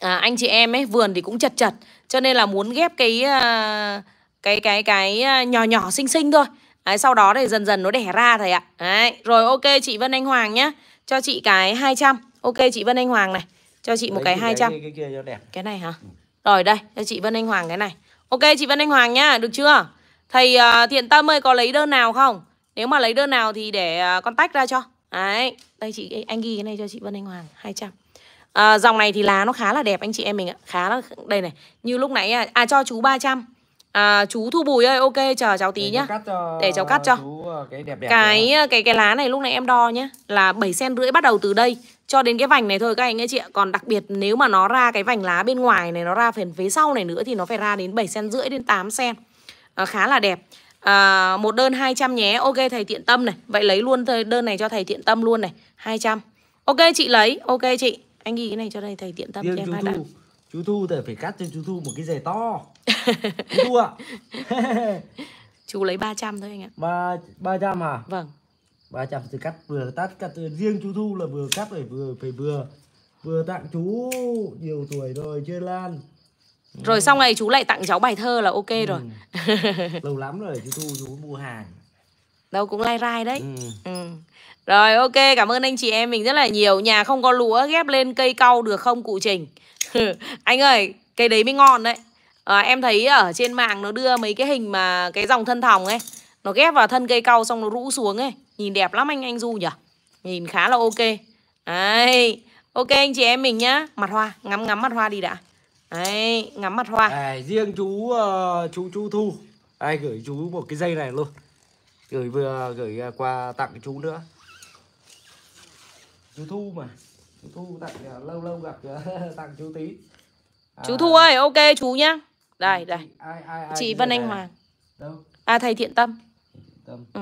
à, anh chị em ấy vườn thì cũng chật chật cho nên là muốn ghép cái à, cái cái cái ờ, nhỏ nhỏ xinh xinh thôi Đấy, sau đó thì dần dần nó đẻ ra thầy ạ Đấy, rồi ok chị Vân Anh Hoàng nhá Cho chị cái 200 Ok chị Vân Anh Hoàng này Cho chị một Đấy, cái 200 cái, cái, kia cho đẹp. cái này hả ừ. Rồi đây, cho chị Vân Anh Hoàng cái này Ok chị Vân Anh Hoàng nhá, được chưa Thầy uh, Thiện Tâm ơi có lấy đơn nào không Nếu mà lấy đơn nào thì để uh, con tách ra cho Đấy, đây chị anh ghi cái này cho chị Vân Anh Hoàng 200 à, ờ, Dòng này thì lá nó khá là đẹp anh chị em mình ạ Khá là, đây này Như lúc nãy, à, à cho chú 300 À, chú Thu Bùi ơi, ok chờ cháu tí để nhá. để cháu cắt cho. Ờ, cái, đẹp đẹp cái ờ, cái cái lá này lúc nãy em đo nhá, là 7 cm rưỡi bắt đầu từ đây cho đến cái vành này thôi các anh ấy chị ạ. Còn đặc biệt nếu mà nó ra cái vành lá bên ngoài này nó ra phần phía sau này nữa thì nó phải ra đến 7 cm rưỡi đến 8 cm. À, khá là đẹp. À, một đơn 200 nhé. Ok thầy tiện Tâm này. Vậy lấy luôn đơn này cho thầy tiện Tâm luôn này, 200. Ok chị lấy. Ok chị. Anh ghi cái này cho đây thầy tiện Tâm Điên cho em hai đã. Chú Thu thì phải cắt cho chú Thu một cái giày to chú ạ à? chú lấy 300 thôi anh ạ ba ba trăm hả à? vâng 300 thì cắt vừa tắt cắt riêng chú thu là vừa cắt phải vừa phải vừa vừa tặng chú nhiều tuổi rồi chơi lan rồi ừ. xong này chú lại tặng cháu bài thơ là ok ừ. rồi lâu lắm rồi chú thu chú mua hàng đâu cũng lai rai đấy ừ. Ừ. rồi ok cảm ơn anh chị em mình rất là nhiều nhà không có lúa ghép lên cây cau được không cụ trình anh ơi cây đấy mới ngon đấy à, Em thấy ở trên mạng nó đưa mấy cái hình mà Cái dòng thân thòng ấy Nó ghép vào thân cây cau xong nó rũ xuống ấy Nhìn đẹp lắm anh anh Du nhỉ Nhìn khá là ok Đấy Ok anh chị em mình nhá Mặt hoa, ngắm ngắm mặt hoa đi đã Đấy, ngắm mặt hoa à, Riêng chú uh, chú chú Thu Ai gửi chú một cái dây này luôn Gửi vừa gửi à, qua tặng chú nữa Chú Thu mà Chú Thu tặng à, lâu lâu gặp à, tặng chú tí à. Chú Thu ơi, ok chú nhá đây, đây. chị Vân Anh Hoàng. Đâu? À thầy Thiện Tâm. Ừ.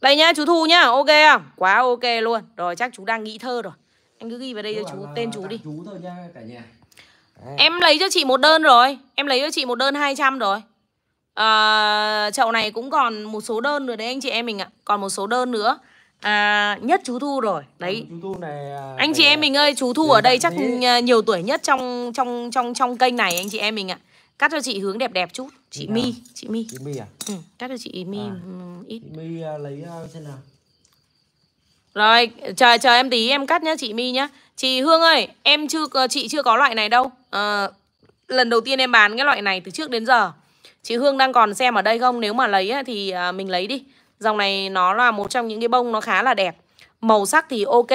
Đây nhá, chú Thu nhá. Ok không? Quá ok luôn. Rồi chắc chú đang nghĩ thơ rồi. Anh cứ ghi vào đây cho chú tên chú đi. Em lấy cho chị một đơn rồi. Em lấy cho chị một đơn 200 rồi. À, chậu này cũng còn một số đơn nữa đấy anh chị em mình ạ. Còn một số đơn nữa. À, nhất chú Thu rồi. Đấy. Chú Thu này à, Anh chị em mình ơi, chú Thu à, ở đây chắc ừ, nhiều tuổi nhất trong trong trong trong kênh này anh chị em mình ạ cắt cho chị hướng đẹp đẹp chút chị Thế mi chị mi chị mi à ừ, cắt cho chị mi à. Ừ, ít chị mi à, lấy à, xem nào rồi chờ chờ em tí em cắt nhá chị mi nhá chị hương ơi em chưa chị chưa có loại này đâu à, lần đầu tiên em bán cái loại này từ trước đến giờ chị hương đang còn xem ở đây không nếu mà lấy thì à, mình lấy đi dòng này nó là một trong những cái bông nó khá là đẹp màu sắc thì ok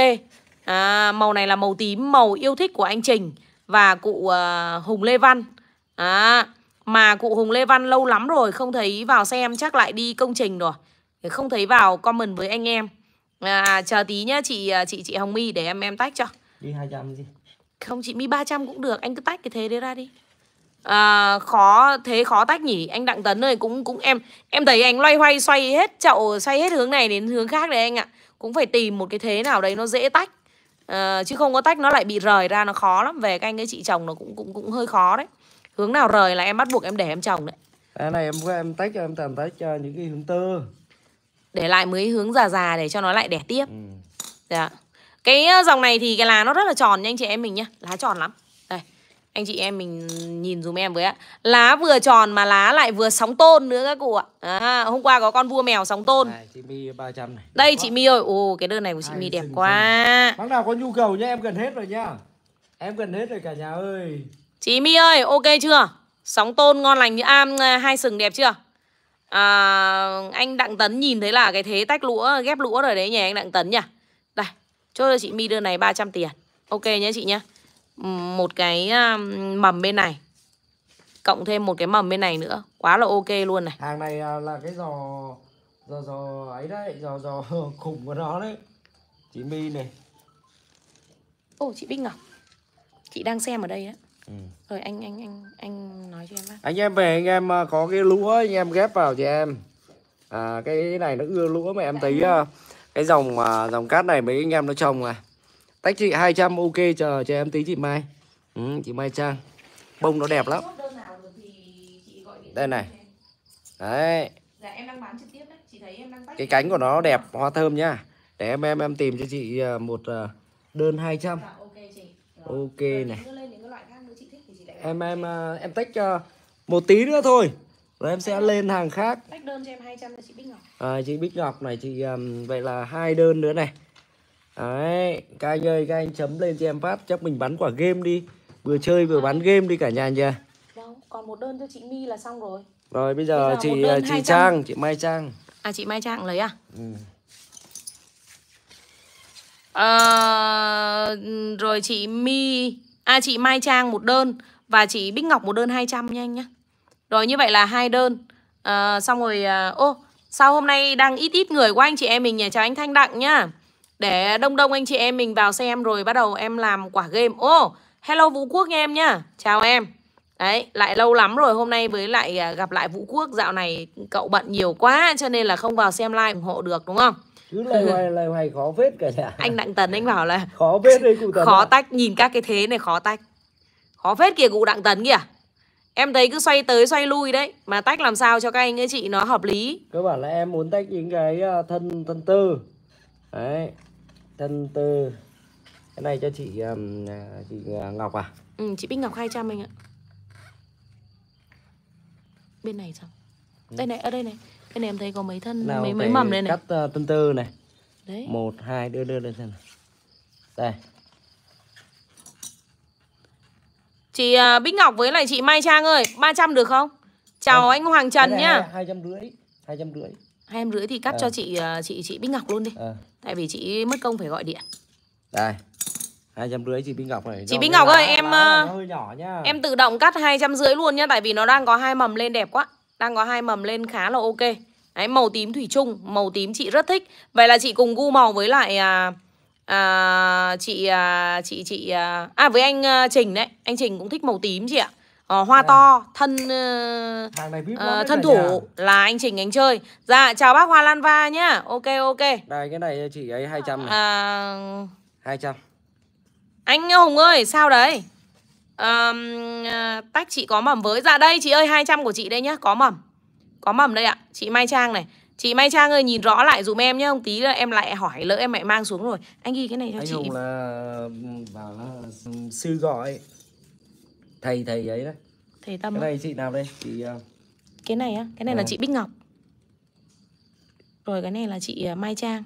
à, màu này là màu tím màu yêu thích của anh trình và cụ hùng lê văn à, Mà cụ Hùng Lê Văn lâu lắm rồi Không thấy vào xem chắc lại đi công trình rồi Không thấy vào comment với anh em à, Chờ tí nhá chị à, chị chị Hồng My Để em em tách cho Đi 200 gì Không chị My 300 cũng được Anh cứ tách cái thế đấy ra đi à, khó thế khó tách nhỉ anh đặng tấn ơi cũng cũng em em thấy anh loay hoay xoay hết chậu xoay hết hướng này đến hướng khác đấy anh ạ cũng phải tìm một cái thế nào đấy nó dễ tách à, chứ không có tách nó lại bị rời ra nó khó lắm về các anh ấy chị chồng nó cũng cũng cũng hơi khó đấy Hướng nào rời là em bắt buộc em để em trồng đấy. Cái à, này em em tách cho em tạm tách cho những cái hướng tơ. Để lại mấy hướng già già để cho nó lại đẻ tiếp. Ừ. Dạ. Cái ờ, dòng này thì cái lá nó rất là tròn nha anh chị em mình nhá. Lá tròn lắm. Đây. Anh chị em mình nhìn dùm em với ạ. Lá vừa tròn mà lá lại vừa sóng tôn nữa các cụ ạ. À, hôm qua có con vua mèo sóng tôn. Này, chị Mi 300 này. Đây quá. chị Mi ơi. Ồ cái đơn này của chị Ai, Mi đẹp quá. Bác nào có nhu cầu nhá, em gần hết rồi nhá. Em gần hết rồi cả nhà ơi. Chị My ơi, ok chưa? Sóng tôn ngon lành như am, à, hai sừng đẹp chưa? À, anh Đặng Tấn nhìn thấy là cái thế tách lũa, ghép lũa rồi đấy nhỉ anh Đặng Tấn nhỉ? Đây, cho chị My đơn này 300 tiền. Ok nhé chị nhé. Một cái à, mầm bên này. Cộng thêm một cái mầm bên này nữa. Quá là ok luôn này. Hàng này à, là cái giò, giò, giò ấy đấy, giò, giò khủng của nó đấy. Chị My này. Ồ, chị Bích Ngọc. Chị đang xem ở đây đấy ừ. rồi anh anh anh anh nói cho em bác anh em về anh em à, có cái lúa anh em ghép vào cho em à, cái này nó ưa lúa mà em dạ. thấy à. cái dòng à, dòng cát này mấy anh em nó trồng này tách chị 200 ok chờ cho em tí chị mai ừ, chị mai trang bông nó đẹp lắm đây này đấy dạ, cái cánh của nó dạ. đẹp hoa thơm nhá để em em em tìm cho chị một đơn 200 trăm ok này em em ờ, em tách ờ, một tí nữa thôi rồi em sẽ lên hàng khác tách đơn cho em 200 cho chị Bích Ngọc à, chị Bích Ngọc này chị um, vậy là hai đơn nữa này đấy các anh ơi các anh chấm lên cho em phát chắc mình bắn quả game đi vừa chơi vừa bắn game đi cả nhà nhỉ vâng, còn một đơn cho chị My là xong rồi rồi bây giờ, bây giờ chị ờ, chị 200. Trang chị Mai Trang à chị Mai Trang lấy à ừ. À, rồi chị My à chị Mai Trang một đơn và chị Bích Ngọc một đơn 200 nha anh nhá Rồi như vậy là hai đơn à, Xong rồi ờ, Ô oh, sao hôm nay đang ít ít người của anh chị em mình nhỉ Chào anh Thanh Đặng nhá Để đông đông anh chị em mình vào xem rồi Bắt đầu em làm quả game Ô hello Vũ Quốc nha em nhá Chào em Đấy, lại lâu lắm rồi hôm nay với lại ờ, gặp lại Vũ Quốc Dạo này cậu bận nhiều quá Cho nên là không vào xem like ủng hộ được đúng không Chứ lời hoài, lời hoài khó phết cả nhà Anh Đặng Tần anh bảo là Khó phết đấy cụ Tần Khó tách, nhìn các cái thế này khó tách có phết kìa cụ đặng tấn kìa em thấy cứ xoay tới xoay lui đấy mà tách làm sao cho các anh ấy chị nó hợp lý cơ bản là em muốn tách những cái à, thân thân tư đấy thân tư cái này cho chị à, chị à, ngọc à ừ, chị bích ngọc 200 anh ạ bên này sao ừ. đây này ở đây này bên này em thấy có mấy thân Nào, mấy mấy mầm đây này cắt uh, thân tư này đấy một hai đưa đưa lên xem này đây Chị à, Bích Ngọc với lại chị Mai Trang ơi 300 được không? Chào à, anh Hoàng Trần nhá rưỡi 250 250 rưỡi thì cắt ờ. à. cho chị chị chị Bích Ngọc luôn đi à. Tại vì chị mất công phải gọi điện Đây hai trăm rưỡi chị Bích Ngọc này. Chị Bích Ngọc ơi, lá, em lá à, hơi nhỏ nhá. em tự động cắt hai trăm rưỡi luôn nhá tại vì nó đang có hai mầm lên đẹp quá. Đang có hai mầm lên khá là ok. Đấy màu tím thủy chung, màu tím chị rất thích. Vậy là chị cùng gu màu với lại à, à, chị à, chị chị à, à với anh à, Trình đấy, anh Trình cũng thích màu tím chị ạ. À, hoa à. to, thân uh, uh, thân thủ nhà. là anh Trình anh chơi. Dạ chào bác Hoa Lan Va nhá. Ok ok. Đây cái này chị ấy 200 này. À... 200. Anh Hùng ơi, sao đấy? à, tách chị có mầm với Dạ đây chị ơi 200 của chị đây nhá Có mầm Có mầm đây ạ Chị Mai Trang này Chị Mai Trang ơi nhìn rõ lại dùm em nhé Ông tí là em lại hỏi lỡ em lại mang xuống rồi Anh ghi cái này cho anh chị Anh Hùng là... Bảo là ừ, sư gọi Thầy thầy ấy đấy Thầy Tâm Cái này chị nào đây chị... Ờ, cái này á Cái này à. là ờ. chị Bích Ngọc Rồi cái này là chị ờ, Mai Trang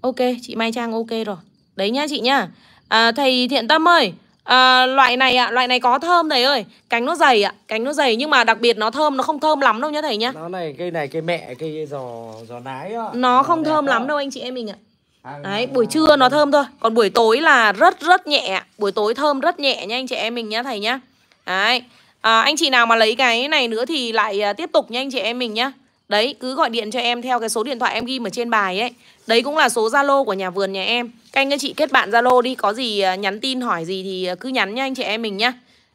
Ok chị Mai Trang ok rồi Đấy nhá chị nhá à, Thầy Thiện Tâm ơi à, Loại này ạ, à, loại này có thơm thầy ơi Cánh nó dày ạ, à, cánh nó dày Nhưng mà đặc biệt nó thơm, nó không thơm lắm đâu nhá thầy nhá Nó này, cây này, cây mẹ, cây giò, giò nái đó. Nó không thơm lắm đâu anh chị em mình ạ à, Đấy, buổi trưa nó thơm thôi Còn buổi tối là rất rất nhẹ Buổi tối thơm rất nhẹ nha anh chị em mình nhá thầy nhá Đấy à, Anh chị nào mà lấy cái này nữa thì lại à, tiếp tục nha anh chị em mình nhá Đấy, cứ gọi điện cho em theo cái số điện thoại em ghi ở trên bài ấy Đấy cũng là số Zalo của nhà vườn nhà em các anh chị kết bạn Zalo đi Có gì à, nhắn tin hỏi gì thì à, cứ nhắn nha anh chị em mình nhá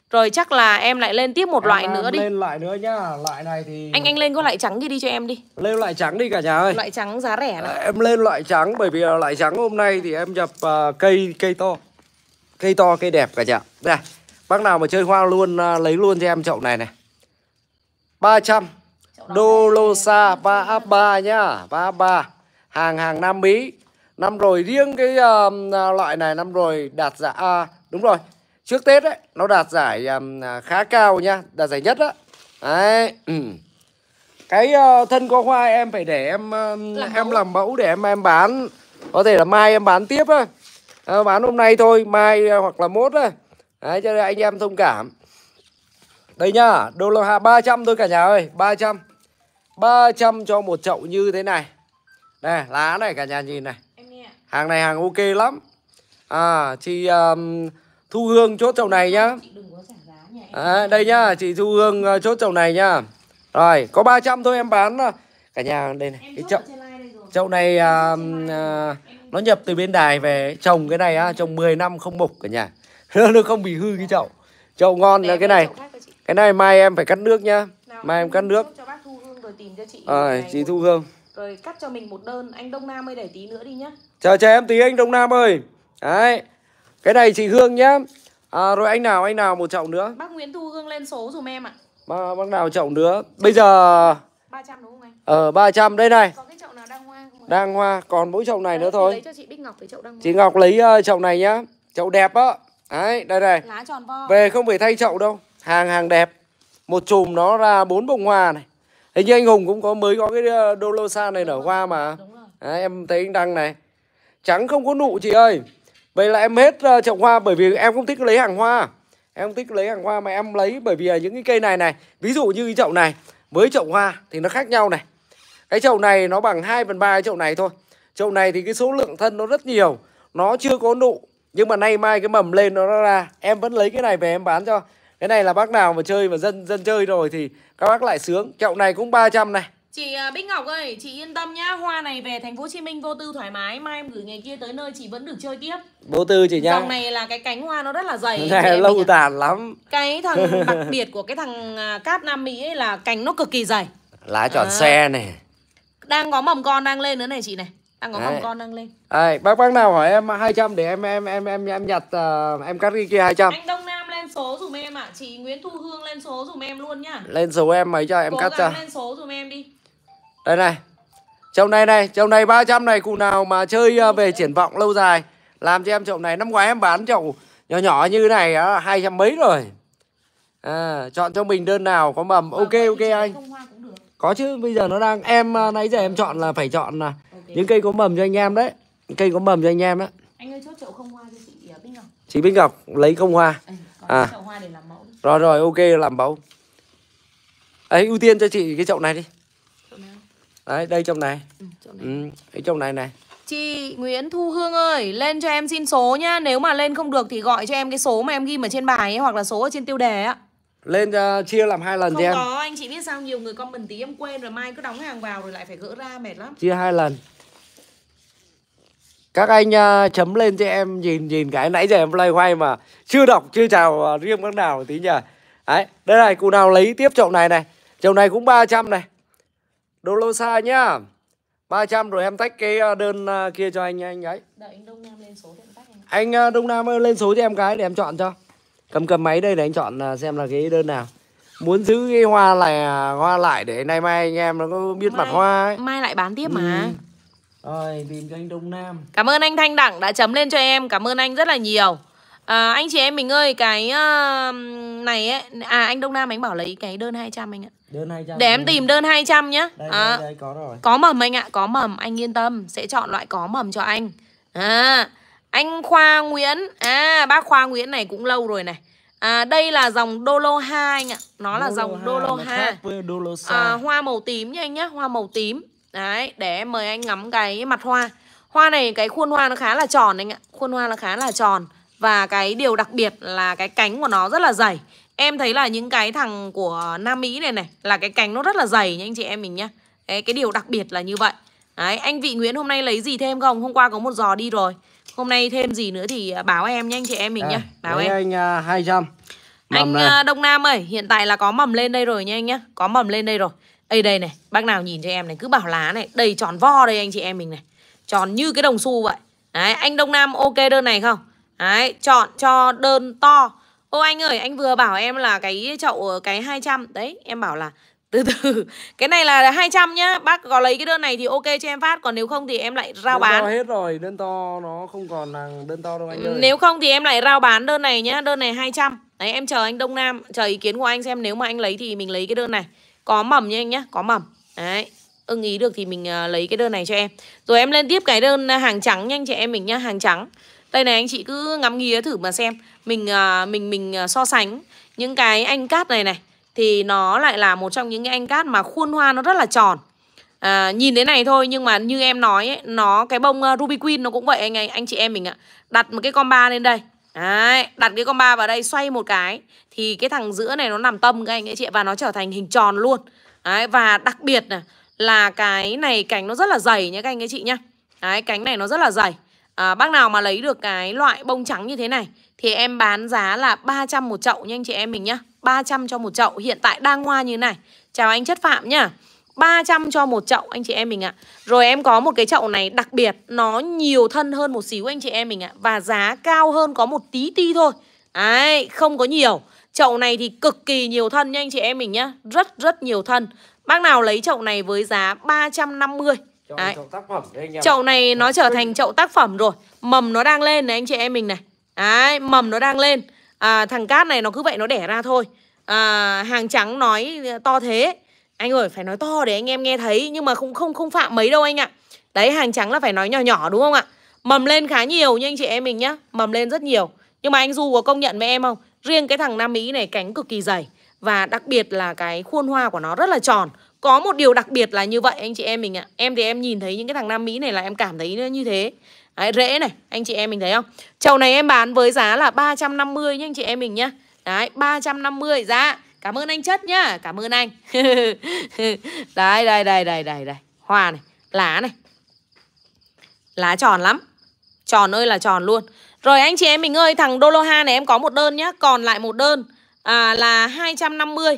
Rồi chắc là em lại lên tiếp một em loại nữa đi Lên loại nữa nhá Loại này thì Anh anh lên có loại trắng kia đi cho em đi Lên loại trắng đi cả nhà ơi Loại trắng giá rẻ này. Em lên loại trắng bởi vì loại trắng hôm nay thì em nhập uh, cây cây to Cây to cây đẹp cả nhà đây Bác nào mà chơi hoa luôn uh, lấy luôn cho em chậu này này 300 Đô Lô Sa 3 nhá 3 Hàng hàng Nam Mỹ năm rồi riêng cái uh, loại này năm rồi đạt giải à, đúng rồi trước tết đấy nó đạt giải um, à, khá cao nha đạt giải nhất đó đấy cái uh, thân có hoa em phải để em uh, làm em làm mẫu để em em bán có thể là mai em bán tiếp á ờ, bán hôm nay thôi mai uh, hoặc là mốt á đấy cho nên anh em thông cảm đây nhá đô la hạ 300 thôi cả nhà ơi 300 300 cho một chậu như thế này này lá này cả nhà nhìn này hàng này hàng ok lắm à chị um, thu hương chốt chậu này nhá à, đây nhá chị thu hương uh, chốt chậu này nhá rồi có 300 thôi em bán cả nhà đây này cái chậu chậu này à, à, nó nhập từ bên đài về trồng cái này á trồng 10 năm không mục cả nhà nó không bị hư cái chậu chậu ngon là cái này cái này mai em phải cắt nước nhá mai em cắt nước à, chị thu hương rồi cắt cho mình một đơn Anh Đông Nam ơi để tí nữa đi nhá Chờ chờ em tí anh Đông Nam ơi Đấy Cái này chị Hương nhá à, Rồi anh nào anh nào một chậu nữa Bác Nguyễn Thu Hương lên số dùm em ạ à, Bác nào chậu nữa Bây giờ 300 đúng không anh? Ờ 300 đây này Có cái chậu nào đang hoa không Đang hoa Còn mỗi chậu này đấy, ờ, nữa thôi Lấy cho chị Bích Ngọc cái chậu đang hoa Chị Ngọc lấy ờ, chậu này nhá Chậu đẹp á Đấy đây này Lá tròn vo Về không phải thay chậu đâu Hàng hàng đẹp Một chùm nó ra bốn bông hoa này hình như anh hùng cũng có mới có cái ờ, đô lô sa này nở hoa mà à, em thấy anh đăng này trắng không có nụ chị ơi vậy là em hết ờ, uh, trồng hoa bởi vì em không thích lấy hàng hoa em không thích lấy hàng hoa mà em lấy bởi vì ờ, những cái cây này này ví dụ như cái chậu này với chậu hoa thì nó khác nhau này cái chậu này nó bằng 2 phần ba cái chậu này thôi chậu này thì cái số lượng thân nó rất nhiều nó chưa có nụ nhưng mà nay mai cái mầm lên nó ra em vẫn lấy cái này về em bán cho cái này là bác nào mà chơi mà dân dân chơi rồi thì các bác lại sướng kẹo này cũng 300 này Chị à, Bích Ngọc ơi, chị yên tâm nhá, hoa này về thành phố Hồ Chí Minh vô tư thoải mái, mai em gửi ngày kia tới nơi chị vẫn được chơi tiếp. Vô tư chị nhá. Dòng này là cái cánh hoa nó rất là dày. Này lâu tàn lắm. Cái thằng đặc biệt của cái thằng à, cát Nam Mỹ ấy là cánh nó cực kỳ dày. Lá tròn à. xe này. Đang có mầm con đang lên nữa này chị này. Đang có Đấy. mầm con đang lên. Đấy, bác bác nào hỏi em 200 để em em em em em nhặt uh, em cắt đi kia 200. Anh Đông Nam lên số dùm em ạ à. Chị Nguyễn Thu Hương lên số dùm em luôn nhá Lên số em mấy cho em Cố cắt cho. lên số dùm em đi Đây này Trong đây này Trong đây 300 này Cụ nào mà chơi ờ, về triển vọng lâu dài Làm cho em chậu này Năm ngoái em bán chậu nhỏ nhỏ như này á ờ, hai trăm mấy rồi à, chọn cho mình đơn nào có mầm vâng, ok ok anh có chứ bây giờ nó đang em ờ, nãy giờ em chọn là phải chọn là okay. những cây có mầm cho anh em đấy cây có mầm cho anh em đấy anh ơi chốt chậu không hoa cho chị Bích Ngọc chị Bích Ngọc lấy không hoa ừ à rồi rồi ok làm mẫu ấy ưu tiên cho chị cái chậu này đi đấy đây trong này ừ, chậu này. Ừ, cái chậu này này Chị Nguyễn Thu Hương ơi, lên cho em xin số nhá. Nếu mà lên không được thì gọi cho em cái số mà em ghi ở trên bài ấy hoặc là số ở trên tiêu đề á. Lên uh, chia làm hai lần không cho em. Không có, anh chị biết sao nhiều người comment tí em quên rồi mai cứ đóng hàng vào rồi lại phải gỡ ra mệt lắm. Chia hai lần các anh uh, chấm lên cho em nhìn nhìn cái nãy giờ em play hoay mà chưa đọc chưa chào uh, riêng bác nào tí nhỉ đấy đây này cụ nào lấy tiếp chồng này này chồng này cũng 300 này đô lô xa nhá 300 rồi em tách cái à, đơn uh, kia cho anh anh ấy anh Đông Nam lên số thì em anh Đông Nam ơi, lên số cho em cái để em chọn cho Cầm cầm máy đây để anh chọn xem là cái đơn nào Muốn giữ cái hoa này hoa lại để nay mai anh em nó có biết mặt hoa ấy Mai lại bán tiếp mà ừ. Rồi, tìm cho anh Đông Nam Cảm ơn anh Thanh Đẳng đã chấm lên cho em Cảm ơn anh rất là nhiều à, Anh chị em mình ơi, cái uh, này ấy À, anh Đông Nam anh bảo lấy cái đơn 200 anh ạ Đơn 200 Để em tìm đơn 200 nhá đây, à, đây, đây, có rồi Có mầm anh ạ, có mầm Anh yên tâm, sẽ chọn loại có mầm cho anh À, anh Khoa Nguyễn À, bác Khoa Nguyễn này cũng lâu rồi này À, đây là dòng Dolo 2 anh ạ Nó Dolo là dòng Dolo 2 Dolo à, Hoa màu tím nha anh nhá Hoa màu tím Đấy, để em mời anh ngắm cái mặt hoa Hoa này cái khuôn hoa nó khá là tròn anh ạ Khuôn hoa nó khá là tròn Và cái điều đặc biệt là cái cánh của nó rất là dày Em thấy là những cái thằng của Nam Mỹ này này Là cái cánh nó rất là dày nha anh chị em mình nhá Đấy, cái điều đặc biệt là như vậy Đấy, anh Vị Nguyễn hôm nay lấy gì thêm không? Hôm qua có một giò đi rồi Hôm nay thêm gì nữa thì báo em nha anh chị em mình à, nhá Báo em anh uh, à, 200 mầm Anh này. À, Đông Nam ơi, hiện tại là có mầm lên đây rồi nha anh nhá Có mầm lên đây rồi Ê đây này, bác nào nhìn cho em này cứ bảo lá này, đầy tròn vo đây anh chị em mình này. Tròn như cái đồng xu vậy. Đấy, anh Đông Nam ok đơn này không? Đấy, chọn cho đơn to. Ô anh ơi, anh vừa bảo em là cái chậu cái 200 đấy, em bảo là từ từ cái này là 200 nhá bác có lấy cái đơn này thì ok cho em phát còn nếu không thì em lại rao đơn bán to hết rồi đơn to nó không còn là đơn to đâu anh ừ, ơi nếu không thì em lại rao bán đơn này nhá đơn này 200 đấy em chờ anh Đông Nam chờ ý kiến của anh xem nếu mà anh lấy thì mình lấy cái đơn này có mầm nha anh nhá, có mầm. Đấy, ưng ý được thì mình à, lấy cái đơn này cho em. Rồi em lên tiếp cái đơn à, hàng trắng nhanh chị em mình nhá, hàng trắng. Đây này anh chị cứ ngắm nghía thử mà xem. Mình à, mình mình so sánh những cái anh cát này này thì nó lại là một trong những cái anh cát mà khuôn hoa nó rất là tròn. À, nhìn thế này thôi nhưng mà như em nói ấy, nó cái bông Ruby Queen nó cũng vậy anh anh chị em mình ạ. Đặt một cái comba lên đây Đấy, đặt cái con ba vào đây xoay một cái thì cái thằng giữa này nó nằm tâm các anh ấy chị và nó trở thành hình tròn luôn. Đấy, và đặc biệt này là cái này cánh nó rất là dày nhé các anh các chị nhá. Đấy, cánh này nó rất là dày. À, bác nào mà lấy được cái loại bông trắng như thế này thì em bán giá là 300 một chậu nha anh chị em mình nhá. 300 cho một chậu hiện tại đang hoa như này. Chào anh Chất Phạm nhá. 300 cho một chậu anh chị em mình ạ. Rồi em có một cái chậu này đặc biệt, nó nhiều thân hơn một xíu anh chị em mình ạ và giá cao hơn có một tí ti thôi. Đấy, không có nhiều. Chậu này thì cực kỳ nhiều thân nha anh chị em mình nhá, rất rất nhiều thân. Bác nào lấy chậu này với giá 350 Chậu, đấy. chậu Chậu này nó trở thành chậu tác phẩm rồi. Mầm nó đang lên này anh chị em mình này. Đấy, mầm nó đang lên. À, thằng cát này nó cứ vậy nó đẻ ra thôi. À, hàng trắng nói to thế anh ơi phải nói to để anh em nghe thấy nhưng mà không không không phạm mấy đâu anh ạ đấy hàng trắng là phải nói nhỏ nhỏ đúng không ạ mầm lên khá nhiều nha anh chị em mình nhá mầm lên rất nhiều nhưng mà anh du có công nhận với em không riêng cái thằng nam mỹ này cánh cực kỳ dày và đặc biệt là cái khuôn hoa của nó rất là tròn có một điều đặc biệt là như vậy anh chị em mình ạ em thì em nhìn thấy những cái thằng nam mỹ này là em cảm thấy như thế Đấy, rễ này, anh chị em mình thấy không? Chậu này em bán với giá là 350 mươi anh chị em mình nhá. Đấy, ba trăm năm mươi giá. Dạ. Cảm ơn anh chất nhá, cảm ơn anh. đây đây đây đây đây đây. Hoa này, lá này. Lá tròn lắm. Tròn ơi là tròn luôn. Rồi anh chị em mình ơi, thằng Doloha này em có một đơn nhá, còn lại một đơn à, là 250.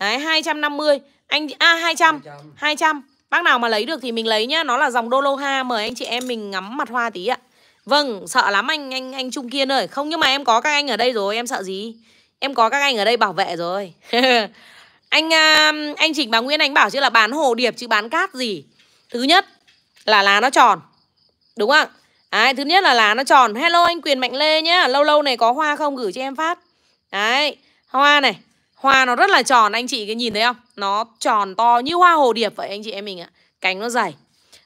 Đấy 250. Anh a à, 200. 200. 200. Bác nào mà lấy được thì mình lấy nhá, nó là dòng Doloha mời anh chị em mình ngắm mặt hoa tí ạ. Vâng, sợ lắm anh anh anh Trung Kiên ơi. Không nhưng mà em có các anh ở đây rồi, em sợ gì? Em có các anh ở đây bảo vệ rồi Anh à, anh Trình bà Nguyễn anh bảo chứ là bán hồ điệp chứ bán cát gì Thứ nhất là lá nó tròn Đúng không Đấy, thứ nhất là lá nó tròn Hello anh Quyền Mạnh Lê nhá Lâu lâu này có hoa không gửi cho em phát Đấy hoa này Hoa nó rất là tròn anh chị cái nhìn thấy không Nó tròn to như hoa hồ điệp vậy anh chị em mình ạ à. Cánh nó dày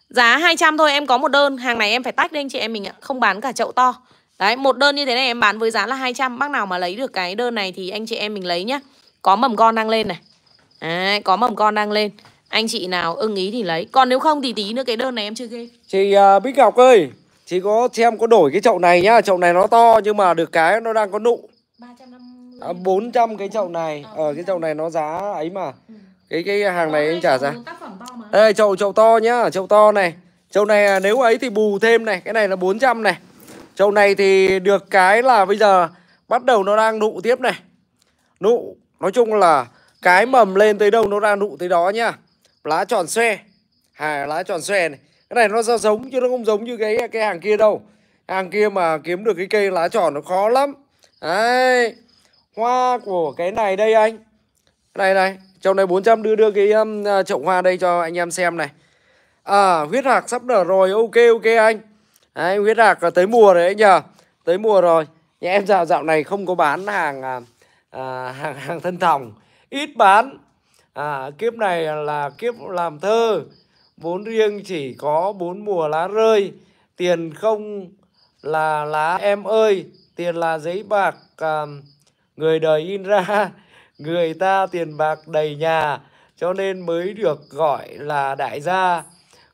Giá 200 thôi em có một đơn Hàng này em phải tách đấy anh chị em mình ạ Không bán cả chậu to Đấy, một đơn như thế này em bán với giá là 200 Bác nào mà lấy được cái đơn này thì anh chị em mình lấy nhá Có mầm con đang lên này Đấy, có mầm con đang lên Anh chị nào ưng ý thì lấy Còn nếu không thì tí nữa cái đơn này em chưa ghê Chị uh, Bích Ngọc ơi Chị có xem có đổi cái chậu này nhá Chậu này nó to nhưng mà được cái nó đang có nụ 350 à, 400 cái chậu này Ở ờ, à, ờ, cái chậu này nó giá ấy mà ừ. Cái cái hàng này anh trả ra Đây chậu chậu to nhá Chậu to này Chậu này à, nếu ấy thì bù thêm này Cái này là 400 này Chậu này thì được cái là bây giờ bắt đầu nó đang nụ tiếp này. Nụ, nói chung là cái mầm lên tới đâu nó đang nụ tới đó nhá. Lá tròn xoe. Hà lá tròn xoe này. Cái này nó ra giống chứ nó không giống như cái cái hàng kia đâu. Hàng kia mà kiếm được cái cây lá tròn nó khó lắm. Đấy. Hoa của cái này đây anh. Cái này này, chậu này 400 đưa đưa cái um, à, chậu hoa đây cho anh em xem này. À, huyết hạc sắp nở rồi, ok ok anh đấy huyết hạc tới mùa đấy nhờ tới mùa rồi nhà em dạo dạo này không có bán hàng à, à, hàng hàng thân thòng ít bán à, kiếp này là kiếp làm thơ vốn riêng chỉ có bốn mùa lá rơi tiền không là lá em ơi tiền là giấy bạc à, người đời in ra người ta tiền bạc đầy nhà cho nên mới được gọi là đại gia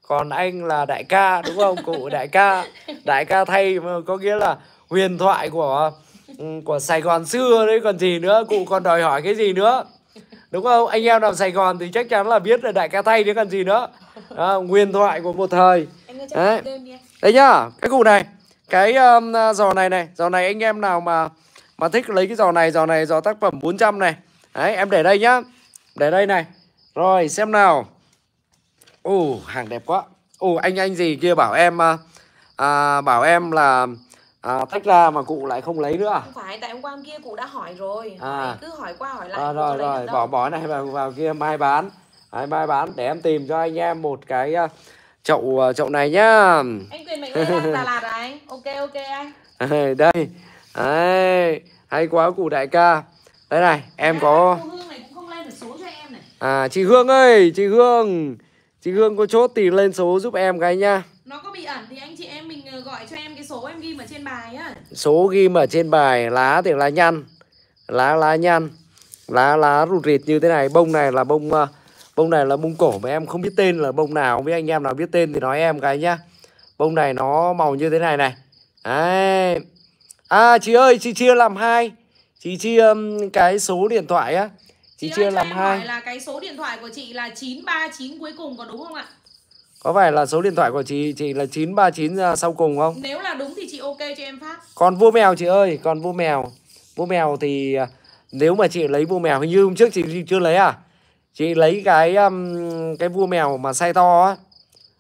còn anh là đại ca đúng không cụ đại ca đại ca thay có nghĩa là huyền thoại của ừ, của Sài Gòn xưa đấy còn gì nữa cụ còn đòi hỏi cái gì nữa đúng không anh em nào Sài Gòn thì chắc chắn là biết là đại ca thay đấy còn gì nữa à, nguyên thoại của một thời đấy. đấy nhá cái cụ này cái um, à, giò này này giò này anh em nào mà mà thích lấy cái giò này giò này giò tác phẩm 400 này đấy em để đây nhá để đây này rồi xem nào Ồ, oh, hàng đẹp quá. Ồ, oh, anh anh gì kia bảo em à, à, bảo em là à, tách ra mà cụ lại không lấy nữa à? Không phải, tại hôm qua hôm kia cụ đã hỏi rồi. À. cứ hỏi qua hỏi lại. À, rồi rồi, bỏ bỏ này vào vào kia mai bán. Đấy, mai bán để em tìm cho anh em một cái uh, chậu uh, chậu này nhá. Anh Quyền mình đang Đà Lạt à anh? Ok ok anh. đây. Đấy, hay quá cụ đại ca. Đây này, em à, có À chị Hương ơi, chị Hương. Chị Hương có chốt tìm lên số giúp em cái nha Nó có bị ẩn thì anh chị em mình ờ, gọi cho em cái số em ghi ở trên bài á Số ghi ở trên bài lá thì lá nhăn Lá lá nhăn Lá lá rụt rịt như thế này Bông này là bông ờ, Bông này là bông cổ mà em không biết tên là bông nào Với anh em nào biết tên thì nói em cái nhá Bông này nó màu như thế này này Đấy. À chị ơi chị chia làm hai Chị chia cái số điện thoại á chị, chị chia làm hai là cái số điện thoại của chị là 939 cuối cùng có đúng không ạ có phải là số điện thoại của chị chị là 939 sau cùng không nếu là đúng thì chị ok cho em phát còn vua mèo chị ơi còn vua mèo vua mèo thì à, nếu mà chị lấy vua mèo hình như hôm trước chị chưa lấy à chị lấy cái um, cái vua mèo mà size to á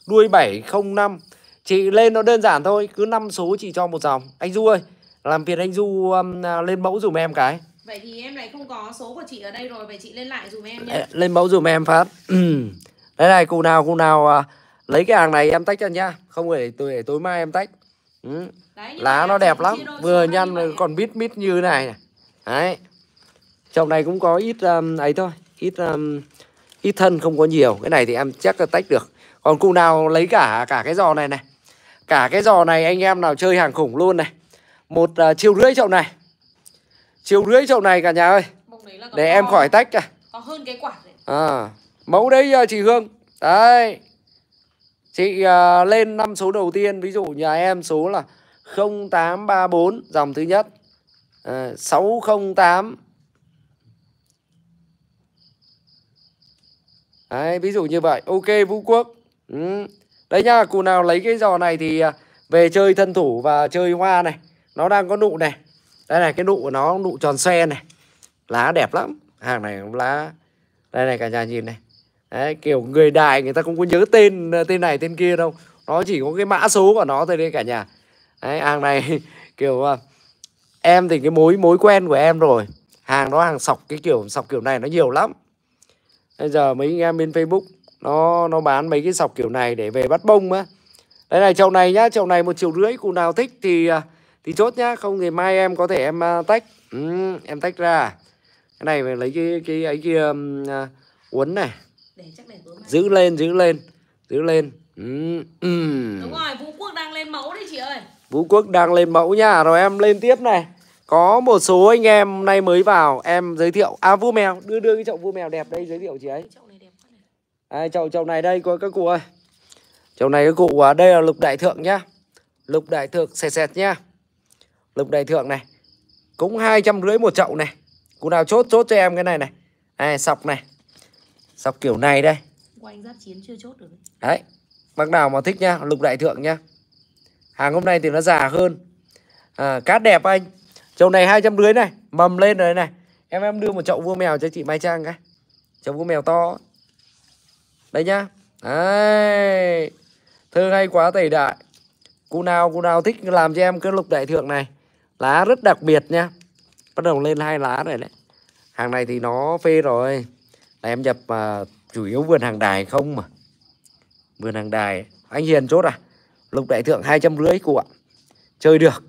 đuôi 705 chị lên nó đơn giản thôi cứ năm số chị cho một dòng anh du ơi làm phiền anh du um, à, lên mẫu dùm em cái Vậy thì em này không có số của chị ở đây rồi Vậy chị lên lại dùm em nhé Lên mẫu dùm em Phát Đây này cụ nào cụ nào à, Lấy cái hàng này em tách cho nhá Không để, tôi, để tối mai em tách ừ. Đấy, Lá nó đẹp lắm Vừa nhăn còn mít mít như này Đấy Trong này cũng có ít um, ấy thôi Ít um, ít thân không có nhiều Cái này thì em chắc là tách được Còn cụ nào lấy cả cả cái giò này này Cả cái giò này anh em nào chơi hàng khủng luôn này Một uh, à, chiêu rưỡi chậu này Chiều rưỡi chậu này cả nhà ơi Để em khỏi tách cả Có hơn cái quả à, Mẫu đấy à, chị Hương Đấy Chị uh, lên năm số đầu tiên Ví dụ nhà em số là 0834 Dòng thứ nhất à, 608 Đấy, ví dụ như vậy Ok Vũ Quốc ừ. Đấy nha, cụ nào lấy cái giò này thì à, Về chơi thân thủ và chơi hoa này Nó đang có nụ này đây này cái nụ của nó nụ tròn xe này lá đẹp lắm hàng này lá đây này cả nhà nhìn này Đấy, kiểu người đại người ta không có nhớ tên tên này tên kia đâu nó chỉ có cái mã số của nó thôi đấy cả nhà Đấy, hàng này kiểu à, em thì cái mối mối quen của em rồi hàng đó hàng sọc cái kiểu sọc kiểu này nó nhiều lắm bây giờ mấy anh em bên facebook nó nó bán mấy cái sọc kiểu này để về bắt bông á đây này chậu này nhá chậu này một triệu rưỡi cụ nào thích thì à, thì chốt nhá không thì mai em có thể em à, tách ừ, em tách ra cái này phải lấy cái cái ấy kia um, uh, uốn này giữ lên giữ lên giữ lên ừ. đúng rồi vũ quốc đang lên mẫu đấy chị ơi vũ quốc đang lên mẫu nha rồi em lên tiếp này có một số anh em nay mới vào em giới thiệu à vua mèo đưa đưa cái chậu vua mèo đẹp đây giới thiệu chị ấy à, chậu chậu này đây có các cụ ơi chậu này các cụ à, đây là lục đại thượng nhá lục đại thượng sệt sệt nhá lục đại thượng này cũng hai trăm rưỡi một chậu này cụ nào chốt chốt cho em cái này này à, sọc này sọc kiểu này đây đấy bác nào mà thích nhá lục đại thượng nhá hàng hôm nay thì nó già hơn à, cát đẹp anh chậu này hai trăm rưỡi này mầm lên rồi này em em đưa một chậu vua mèo cho chị mai trang cái chậu vua mèo to đây nhá đấy thơ hay quá tẩy đại cụ nào cụ nào thích làm cho em cái lục đại thượng này lá rất đặc biệt nha bắt đầu lên hai lá rồi đấy hàng này thì nó phê rồi là em nhập mà chủ yếu vườn hàng đài không mà vườn hàng đài anh hiền chốt à lục đại thượng hai trăm rưỡi cụ ạ chơi được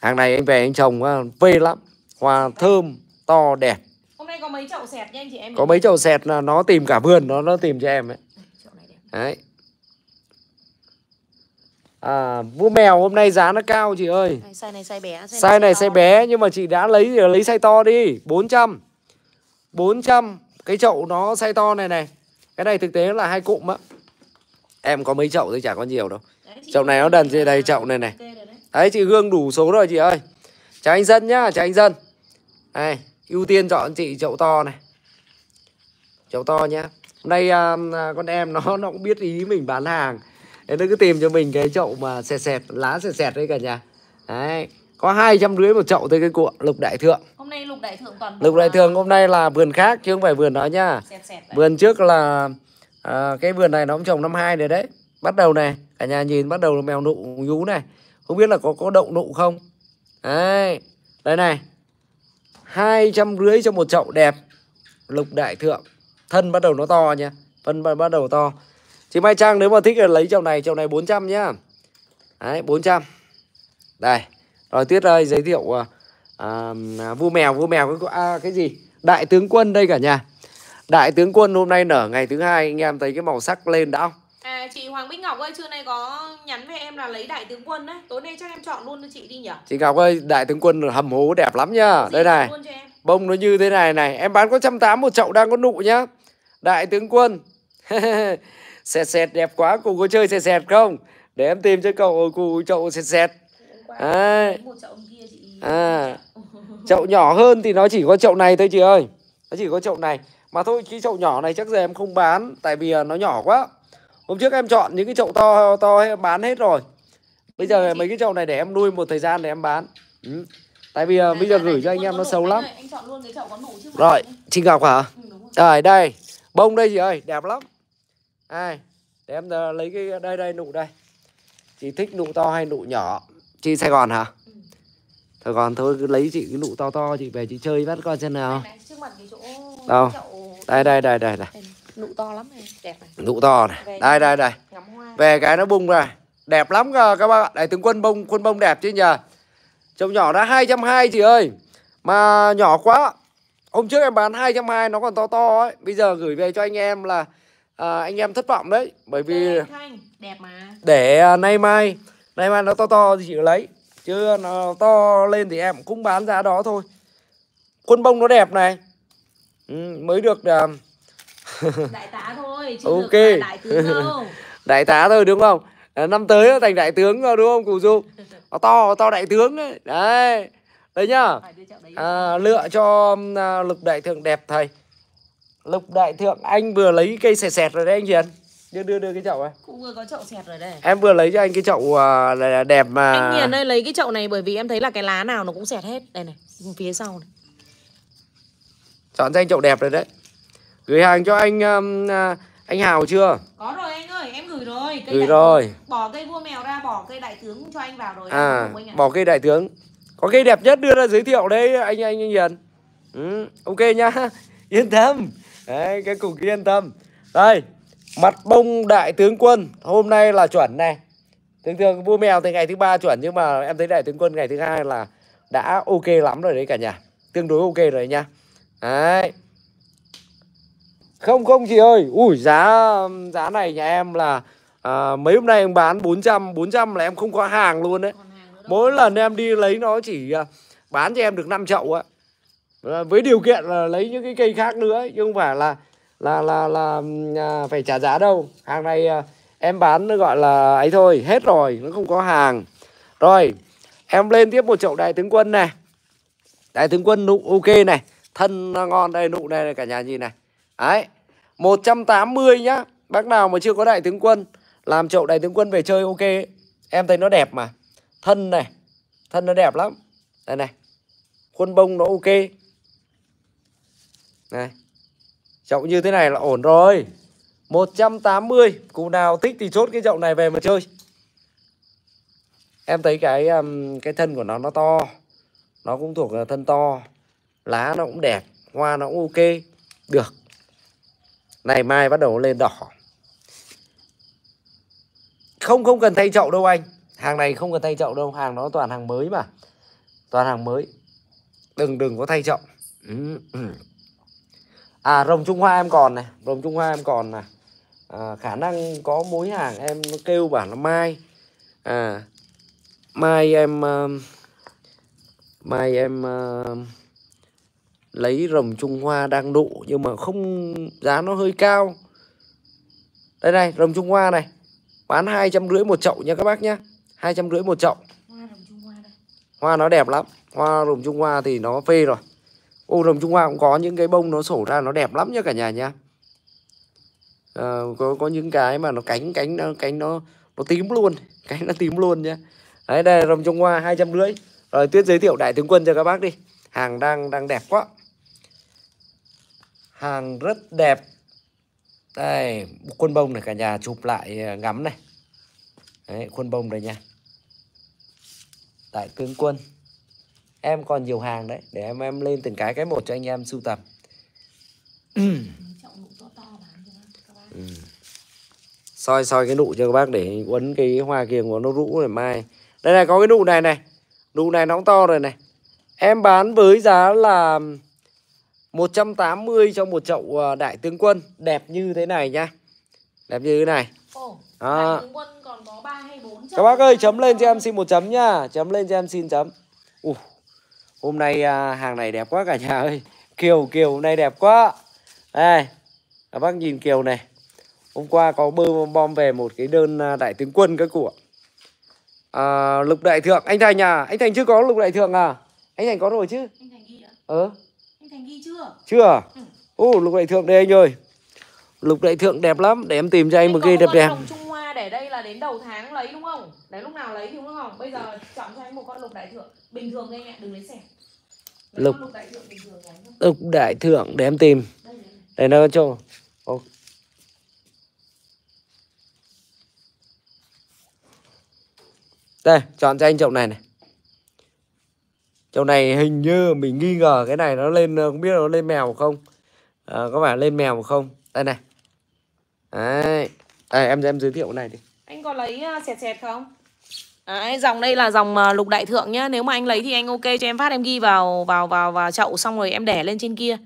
hàng này anh về anh trồng à, phê lắm hoa thơm to đẹp hôm nay có mấy chậu sẹt nha anh chị em có mấy chậu sẹt là nó tìm cả vườn nó nó tìm cho em ấy đấy À, vua mèo hôm nay giá nó cao chị ơi. Size này size bé. Size, này size bé nhưng mà chị đã lấy thì lấy size to đi, 400. 400 cái chậu nó size to này này. Cái này thực tế là hai cụm á. Em có mấy chậu thôi chả có nhiều đâu. Đấy, chậu này nó đần trên đây chậu này này. Đấy. chị Hương đủ số rồi chị ơi. Chào anh dân nhá, chào anh dân. Này, ưu tiên chọn chị chậu to này. Chậu to nhá. Hôm nay à, à con em nó nó cũng biết ý mình bán hàng em cứ tìm cho mình cái chậu mà xẹt xẹt, lá xẹt xẹt đấy cả nhà. Đấy, có hai trăm rưỡi một chậu tới cái cuộn lục đại thượng. Hôm nay lục đại thượng toàn Lục đại à? thượng hôm nay là vườn khác chứ không phải vườn đó nha. Vườn trước là à, cái vườn này nó cũng trồng năm hai rồi đấy. Bắt đầu này, cả nhà nhìn bắt đầu là mèo nụ nhú này. Không biết là có có đậu nụ không. Đấy. Đây này. hai trăm rưỡi cho một chậu đẹp. Lục đại thượng. Thân bắt đầu nó to nha. Thân bắt đầu to. Chị Mai Trang nếu mà thích là lấy chậu này Chậu này 400 nhá Đấy 400 Đây Rồi Tuyết ơi giới thiệu à, à, à, Vua mèo Vua mèo cái, à, cái gì Đại tướng quân đây cả nhà Đại tướng quân hôm nay nở ngày thứ hai Anh em thấy cái màu sắc lên đã không À, chị Hoàng Bích Ngọc ơi, trưa nay có nhắn với em là lấy đại tướng quân đấy. Tối nay chắc em chọn luôn cho chị đi nhỉ? Chị Ngọc ơi, đại tướng quân hầm hố đẹp lắm nhá. Chị Đây này. Bông nó như thế này này, em bán có 180 một chậu đang có nụ nhá. Đại tướng quân. sẹt sẹt đẹp quá cô có chơi sẹt sẹt không để em tìm cho cậu ở cụ chậu sẹt sẹt à, à. chậu nhỏ hơn thì nó chỉ có chậu này thôi chị ơi nó chỉ có chậu này mà thôi cái chậu nhỏ này chắc giờ em không bán tại vì à, nó nhỏ quá hôm trước em chọn những cái chậu to to bán hết rồi bây giờ mấy cái chậu này để em nuôi một thời gian để em bán ừ. tại vì à, bây giờ gửi cho anh em nó xấu lắm rồi chị ngọc hả ừ, đây bông đây chị ơi đẹp lắm hai để em lấy cái đây đây nụ đây chị thích nụ to hay nụ nhỏ chị sài gòn hả Thôi ừ. còn thôi cứ lấy chị cái nụ to to chị về chị chơi bắt con xem nào. Này, này, chỗ... Đâu? Đây Đây đây đây đây Nụ to lắm này, đẹp này. Nụ to này. đây đây đây. Về cái nó bung ra. Đẹp lắm cơ các bạn. Đây tướng quân bông quân bông đẹp chứ nhờ. Trông nhỏ đã 220 chị ơi. Mà nhỏ quá. Hôm trước em bán 220 nó còn to to ấy. Bây giờ gửi về cho anh em là à, anh em thất vọng đấy bởi vì đẹp mà để à, nay mai nay mai nó to to thì chị lấy chứ nó to lên thì em cũng bán giá đó thôi khuôn bông nó đẹp này ừ, mới được à... đại tá thôi chứ ok được đại tướng đâu đại tá thôi đúng không à, năm tới nó thành đại tướng rồi đúng không cụ du nó to to đại tướng đấy đấy đấy nhá à, lựa cho à, lực đại thượng đẹp thầy Lục Đại Thượng anh vừa lấy cây sẹt sẹt rồi đấy anh Hiền đưa đưa đưa cái chậu ấy cũng vừa có chậu sẹt rồi đây em vừa lấy cho anh cái chậu uh, đẹp mà anh Hiền ơi lấy cái chậu này bởi vì em thấy là cái lá nào nó cũng sẹt hết đây này phía sau này chọn cho anh chậu đẹp rồi đấy gửi hàng cho anh um, uh, anh Hào chưa có rồi anh ơi em gửi rồi cây gửi đại rồi bỏ cây vua mèo ra bỏ cây đại tướng cho anh vào rồi à, anh bỏ cây đại tướng có cây đẹp nhất đưa ra giới thiệu đấy anh anh anh Hiền ừ, ok nhá yên tâm đấy cái cục yên tâm đây mặt bông đại tướng quân hôm nay là chuẩn này thường thường vua mèo thì ngày thứ ba chuẩn nhưng mà em thấy đại tướng quân ngày thứ hai là đã ok lắm rồi đấy cả nhà tương đối ok rồi nha đấy không không chị ơi ui giá giá này nhà em là à, mấy hôm nay em bán 400 400 là em không có hàng luôn đấy mỗi lần em đi lấy nó chỉ à, bán cho em được 5 chậu á với điều kiện là lấy những cái cây khác nữa chứ không phải là là là là à, phải trả giá đâu hàng này à, em bán nó gọi là ấy thôi hết rồi nó không có hàng rồi em lên tiếp một chậu đại tướng quân này đại tướng quân nụ ok này thân ngon đây nụ này, này cả nhà nhìn này ấy 180 nhá bác nào mà chưa có đại tướng quân làm chậu đại tướng quân về chơi ok em thấy nó đẹp mà thân này thân nó đẹp lắm đây này khuôn bông nó ok này. Chậu như thế này là ổn rồi. 180. Cụ nào thích thì chốt cái chậu này về mà chơi. Em thấy cái um, cái thân của nó nó to. Nó cũng thuộc là thân to. Lá nó cũng đẹp, hoa nó cũng ok. Được. Này mai bắt đầu lên đỏ. Không không cần thay chậu đâu anh. Hàng này không cần thay chậu đâu, hàng nó toàn hàng mới mà. Toàn hàng mới. Đừng đừng có thay chậu. Ừ, ừ à rồng trung hoa em còn này rồng trung hoa em còn này à, khả năng có mối hàng em kêu bảo là mai à mai em uh, mai em uh, lấy rồng trung hoa đang nụ nhưng mà không giá nó hơi cao đây này rồng trung hoa này bán hai trăm rưỡi một chậu nha các bác nhá hai trăm rưỡi một chậu hoa, hoa nó đẹp lắm hoa rồng trung hoa thì nó phê rồi ô đồng Trung Hoa cũng có những cái bông nó sổ ra nó đẹp lắm nhá cả nhà nhá à, ờ, có có những cái mà nó cánh cánh nó cánh nó nó tím luôn cánh nó tím luôn nhá đấy đây là rồng Trung Hoa hai trăm rưỡi rồi tuyết giới thiệu đại tướng quân cho các bác đi hàng đang đang đẹp quá hàng rất đẹp đây quân bông này cả nhà chụp lại à, ngắm này đấy quân bông đây nha đại tướng quân em còn nhiều hàng đấy để em em lên từng cái cái một cho anh em sưu tầm ừ. soi soi cái nụ cho các bác để quấn cái hoa kia của nó rũ rồi mai đây này có cái nụ này này nụ này nó cũng to rồi này em bán với giá là 180 cho một chậu à, đại tướng quân đẹp như thế này nhá đẹp như thế này Ồ, à. các bác ơi chấm lên cho em xin một chấm nhá chấm lên cho em xin chấm Ủa. Hôm nay à, hàng này đẹp quá cả nhà ơi Kiều Kiều hôm nay đẹp quá Đây các bác nhìn Kiều này Hôm qua có bơm bom về một cái đơn à, đại tướng quân các cụ à, Lục đại thượng Anh Thành à Anh Thành chưa có lục đại thượng à Anh Thành có rồi chứ Anh Thành ghi ạ Ờ Anh Thành ghi chưa Chưa ừ. Ô lục đại thượng đây anh ơi Lục đại thượng đẹp lắm Để em tìm cho anh, anh một cây đẹp đẹp Trung Hoa để đây là đến đầu tháng lấy đúng không Đấy lúc nào lấy thì đúng không Bây giờ chọn cho anh một con lục đại thượng Bình thường anh ạ đừng lấy xẻ lục lục đại thượng để em tìm đây nó cho oh. đây chọn cho anh chậu này này chậu này hình như mình nghi ngờ cái này nó lên không biết nó lên mèo không à, có phải lên mèo không đây này đấy à, em em giới thiệu này đi anh có lấy ờ, xẹt xẹt không Đấy, dòng đây là dòng à, lục đại thượng nhá Nếu mà anh lấy thì anh ok cho em phát em ghi vào vào vào vào chậu xong rồi em để lên trên kia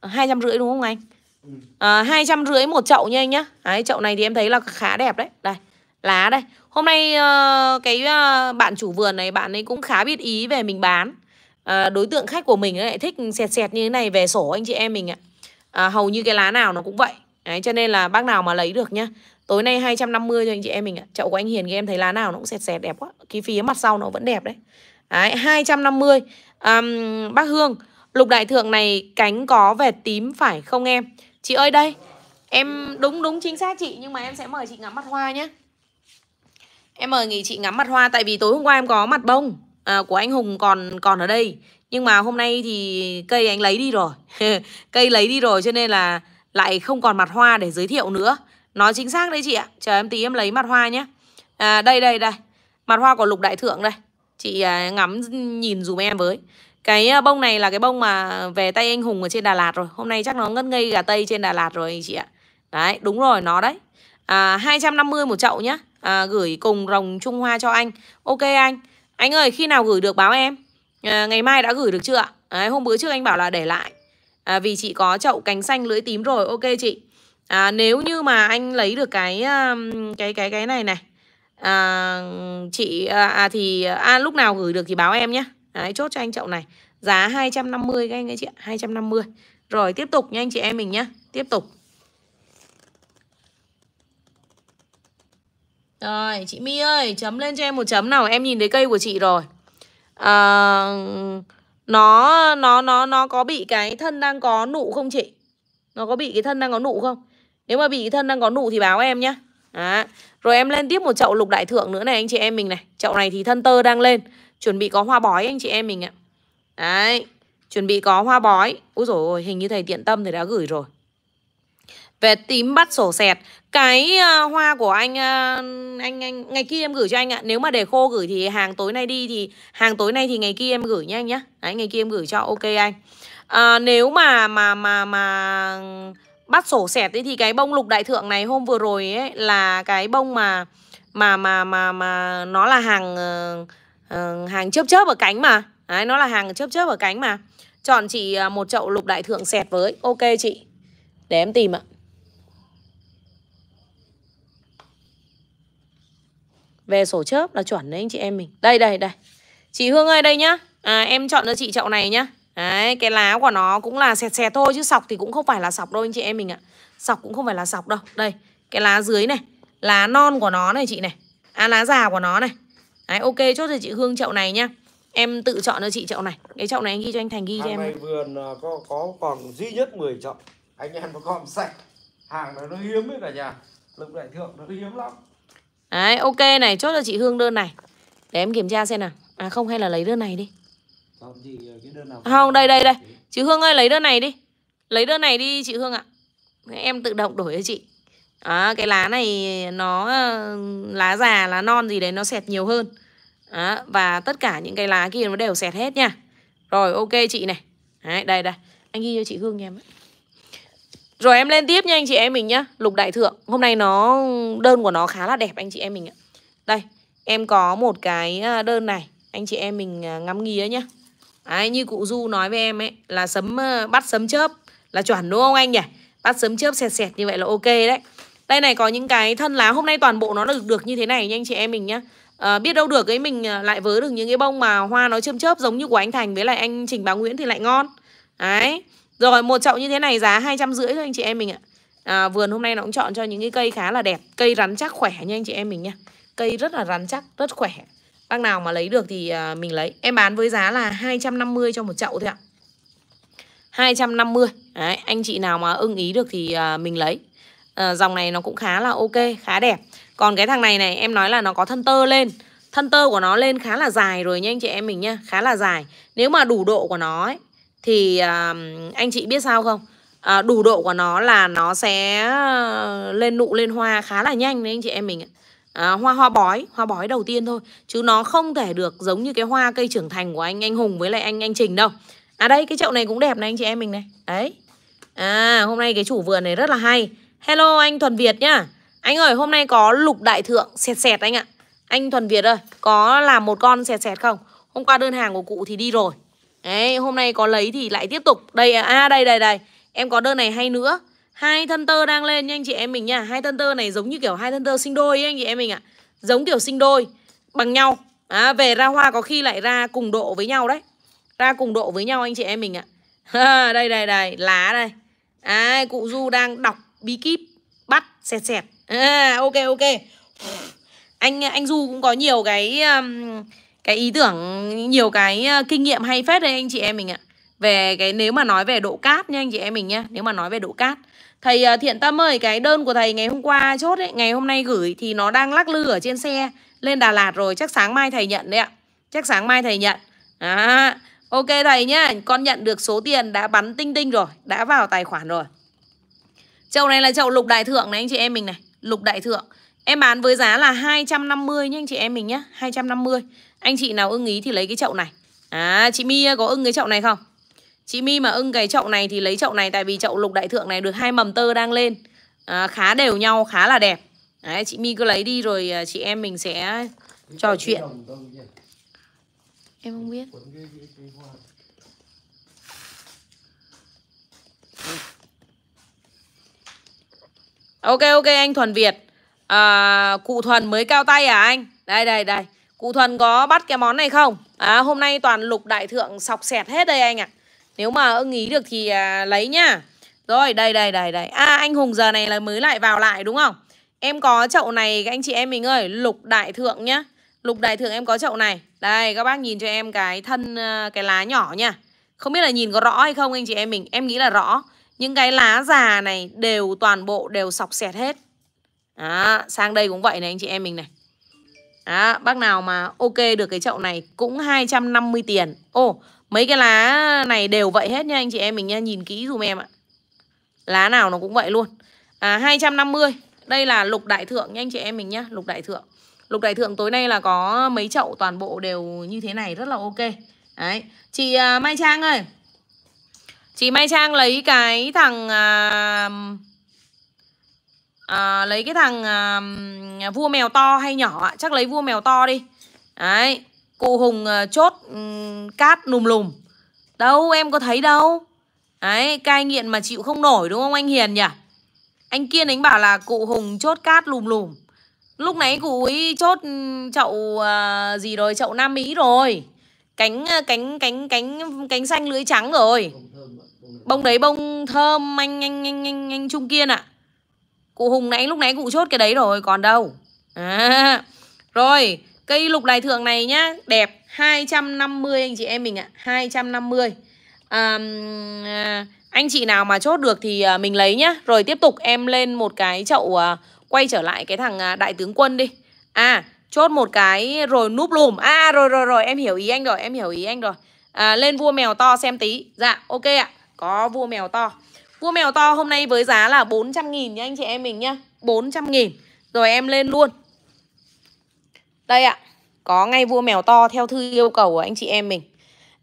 à, hai trăm rưỡi đúng không anh? Ừ. À, hai trăm rưỡi một chậu nha anh nhá Đấy, chậu này thì em thấy là khá đẹp đấy Đây, lá đây Hôm nay ờ, cái ờ, bạn chủ vườn này bạn ấy cũng khá biết ý về mình bán Đối tượng khách của mình lại thích sẹt sẹt như thế này về sổ anh chị em mình ạ Hầu như cái lá nào nó cũng vậy Đấy, cho nên là bác nào mà lấy được nhá Tối nay 250 cho anh chị em mình ạ. Chậu của anh Hiền kia em thấy lá nào nó cũng sẹt sẹt đẹp quá. Cái phía mặt sau nó vẫn đẹp đấy. Đấy, 250. Um, bác Hương, lục đại thượng này cánh có vệt tím phải không em? Chị ơi đây, em đúng đúng chính xác chị nhưng mà em sẽ mời chị ngắm mặt hoa nhé. Em mời nghỉ chị ngắm mặt hoa tại vì tối hôm qua em có mặt bông à, của anh Hùng còn còn ở đây. Nhưng mà hôm nay thì cây anh lấy đi rồi. cây lấy đi rồi cho nên là lại không còn mặt hoa để giới thiệu nữa. Nói chính xác đấy chị ạ Chờ em tí em lấy mặt hoa nhé à, Đây đây đây Mặt hoa của lục đại thượng đây Chị à, ngắm nhìn dùm em với Cái à, bông này là cái bông mà về tay anh hùng ở trên Đà Lạt rồi Hôm nay chắc nó ngất ngây gà tây trên Đà Lạt rồi chị ạ Đấy đúng rồi nó đấy à, 250 một chậu nhé, à, Gửi cùng rồng Trung Hoa cho anh Ok anh Anh ơi khi nào gửi được báo em à, Ngày mai đã gửi được chưa ạ à, Hôm bữa trước anh bảo là để lại à, Vì chị có chậu cánh xanh lưỡi tím rồi Ok chị à, nếu như mà anh lấy được cái um, cái cái cái này này à, chị à, à thì à, lúc nào gửi được thì báo em nhé Đấy, chốt cho anh chậu này giá 250 các anh ấy chị ạ 250 rồi tiếp tục nha anh chị em mình nhé tiếp tục Rồi, chị My ơi, chấm lên cho em một chấm nào. Em nhìn thấy cây của chị rồi. À, nó nó nó nó có bị cái thân đang có nụ không chị? Nó có bị cái thân đang có nụ không? Nếu mà bị thân đang có nụ thì báo em nhé, Đó. Rồi em lên tiếp một chậu lục đại thượng nữa này anh chị em mình này Chậu này thì thân tơ đang lên Chuẩn bị có hoa bói anh chị em mình ạ Đấy Chuẩn bị có hoa bói Úi dồi ôi, hình như thầy tiện tâm thì đã gửi rồi về tím bắt sổ sẹt cái uh, hoa của anh uh, anh anh ngày kia em gửi cho anh ạ nếu mà để khô gửi thì hàng tối nay đi thì hàng tối nay thì ngày kia em gửi nha anh nhé, Đấy, ngày kia em gửi cho ok anh à, nếu mà mà mà mà bắt sổ xẹt ấy thì cái bông lục đại thượng này hôm vừa rồi ấy là cái bông mà mà mà mà mà nó là hàng uh, hàng chớp chớp ở cánh mà. Đấy, nó là hàng chớp chớp ở cánh mà. Chọn chị à, một chậu lục đại thượng xẹt với. Ok chị. Để em tìm ạ. Về sổ chớp là chuẩn đấy anh chị em mình. Đây đây đây. Chị Hương ơi đây nhá. À, em chọn cho chị chậu này nhá. Đấy, cái lá của nó cũng là xẹt xẹt thôi chứ sọc thì cũng không phải là sọc đâu anh chị em mình ạ. Sọc cũng không phải là sọc đâu. Đây, cái lá dưới này, lá non của nó này chị này. À lá già của nó này. Đấy, ok chốt cho chị Hương chậu này nhá. Em tự chọn cho chị chậu này. Cái chậu này anh ghi cho anh Thành ghi hàng cho em. Này vườn à, có có còn duy nhất 10 chậu. Anh em có gom sạch. Hàng này nó hiếm đấy cả nhà. Lực đại thượng nó hiếm lắm. Đấy, ok này, chốt cho chị Hương đơn này. Để em kiểm tra xem nào. À không hay là lấy đơn này đi. Ờ, Không, đây đây đây. Chị Hương ơi lấy đơn này đi. Lấy đơn này đi chị Hương ạ. À. Em tự động đổi cho chị. À, cái lá này nó ờ, lá già, lá non gì đấy nó xẹt nhiều hơn. À, và tất cả những cái lá kia nó đều xẹt hết nha. Rồi ok chị này. Đấy, đây đây. Anh ghi cho chị Hương nha em Rồi em lên tiếp nha anh chị em mình nhá Lục đại thượng Hôm nay nó đơn của nó khá là đẹp anh chị em mình ạ Đây em có một cái ờ, đơn này Anh chị em mình ngắm nghía nhá Đấy, như cụ Du nói với em ấy là sấm ờ, bắt sấm chớp là chuẩn đúng không anh nhỉ? Bắt sấm chớp sẹt sẹt như vậy là ok đấy. Đây này có những cái thân lá hôm nay toàn bộ nó được được như thế này anh chị em mình nhá. À, biết đâu được ấy mình ờ, lại vớ được những cái bông mà hoa nó chớm chớp giống như của anh Thành với lại anh Trình Bá Nguyễn thì lại ngon. Đấy. Rồi một chậu như thế này giá 250 thôi anh chị em mình ạ. À, vườn hôm nay nó cũng chọn cho những cái cây khá là đẹp, cây rắn chắc khỏe nha anh chị em mình nha. Cây rất là rắn chắc, rất khỏe. Bác nào mà lấy được thì à, mình lấy Em bán với giá là 250 cho một chậu thôi ạ 250 Đấy, Anh chị nào mà ưng ý được thì à, mình lấy ờ, Dòng này nó cũng khá là ok Khá đẹp Còn cái thằng này này em nói là nó có thân tơ lên Thân tơ của nó lên khá là dài rồi nha anh chị em mình nha Khá là dài Nếu mà đủ độ của nó ấy, Thì à, anh chị biết sao không Đủ độ của nó là nó sẽ lên nụ lên hoa khá là nhanh đấy anh chị em mình ạ à, hoa hoa bói hoa bói đầu tiên thôi chứ nó không thể được giống như cái hoa cây trưởng thành của anh anh hùng với lại anh anh trình đâu à đây cái chậu này cũng đẹp này anh chị em mình này đấy à hôm nay cái chủ vườn này rất là hay hello anh thuần việt nhá anh ơi hôm nay có lục đại thượng sẹt sẹt anh ạ anh thuần việt ơi có làm một con sẹt sẹt không hôm qua đơn hàng của cụ thì đi rồi đấy hôm nay có lấy thì lại tiếp tục đây à đây đây đây em có đơn này hay nữa hai thân tơ đang lên nha anh chị em mình nha hai thân tơ này giống như kiểu hai thân tơ sinh đôi ấy anh chị em mình ạ à. giống kiểu sinh đôi bằng nhau à, về ra hoa có khi lại ra cùng độ với nhau đấy ra cùng độ với nhau anh chị em mình ạ à. đây đây đây lá đây à, cụ du đang đọc bí kíp bắt sẹt sẹt à, ok ok anh anh du cũng có nhiều cái um, cái ý tưởng nhiều cái ờ, kinh nghiệm hay phết đấy anh chị em mình ạ à. về cái nếu mà nói về độ cát nha anh chị em mình nha nếu mà nói về độ cát Thầy à, Thiện Tâm ơi, cái đơn của thầy ngày hôm qua chốt ấy, ngày hôm nay gửi thì nó đang lắc lư ở trên xe lên Đà Lạt rồi, chắc sáng mai thầy nhận đấy ạ. Chắc sáng mai thầy nhận. À, ok thầy nhá, con nhận được số tiền đã bắn tinh tinh rồi, đã vào tài khoản rồi. Chậu này là chậu lục đại thượng này anh chị em mình này, lục đại thượng. Em bán với giá là 250 nhá anh chị em mình nhá, 250. Anh chị nào ưng ý thì lấy cái chậu này. À, chị My có ưng cái chậu này không? Chị My mà ưng cái chậu này thì lấy chậu này Tại vì chậu lục đại thượng này được hai mầm tơ đang lên à, Khá đều nhau, khá là đẹp Đấy, chị My cứ lấy đi rồi à, chị em mình sẽ trò chuyện Em không biết Ok ok anh Thuần Việt à, Cụ Thuần mới cao tay à anh Đây đây đây Cụ Thuần có bắt cái món này không à, Hôm nay toàn lục đại thượng sọc sẹt hết đây anh ạ à. Nếu mà ưng ý được thì à, lấy nhá Rồi đây đây đây đây À anh Hùng giờ này là mới lại vào lại đúng không Em có chậu này các anh chị em mình ơi Lục đại thượng nhá Lục đại thượng em có chậu này Đây các bác nhìn cho em cái thân à, cái lá nhỏ nha Không biết là nhìn có rõ hay không anh chị em mình Em nghĩ là rõ Những cái lá già này đều toàn bộ đều sọc xẹt hết à, Sang đây cũng vậy này anh chị em mình này à, Bác nào mà ok được cái chậu này Cũng 250 tiền ô. Mấy cái lá này đều vậy hết nha anh chị em Mình nha nhìn kỹ dùm em ạ Lá nào nó cũng vậy luôn à, 250 Đây là lục đại thượng nha anh chị em mình nhá Lục đại thượng Lục đại thượng tối nay là có mấy chậu toàn bộ đều như thế này Rất là ok Đấy. Chị uh, Mai Trang ơi Chị Mai Trang lấy cái thằng uh, uh, Lấy cái thằng uh, Vua mèo to hay nhỏ ạ Chắc lấy vua mèo to đi Đấy Cụ Hùng à, chốt ừ, cát lùm lùm Đâu em có thấy đâu Đấy cai nghiện mà chịu không nổi đúng không anh Hiền nhỉ Anh Kiên anh bảo là cụ Hùng chốt cát lùm lùm Lúc nãy cụ ấy chốt ừ, chậu à, gì rồi, chậu Nam Mỹ rồi. Cánh à, cánh cánh cánh cánh xanh lưới trắng rồi. Bông đấy bông thơm anh anh anh anh, anh Trung Kiên ạ. À. Cụ Hùng nãy lúc nãy cụ chốt cái đấy rồi, còn đâu. À. Rồi, Cây lục đài thượng này nhá Đẹp 250 anh chị em mình ạ à. 250 à, Anh chị nào mà chốt được thì à, mình lấy nhá Rồi tiếp tục em lên một cái chậu à, Quay trở lại cái thằng à, đại tướng quân đi À chốt một cái rồi núp lùm À rồi rồi rồi em hiểu ý anh rồi Em hiểu ý anh rồi à, Lên vua mèo to xem tí Dạ ok ạ Có vua mèo to Vua mèo to hôm nay với giá là 400 nghìn nha anh chị em mình nhá 400 nghìn Rồi em lên luôn đây ạ, có ngay vua mèo to theo thư yêu cầu của anh chị em mình.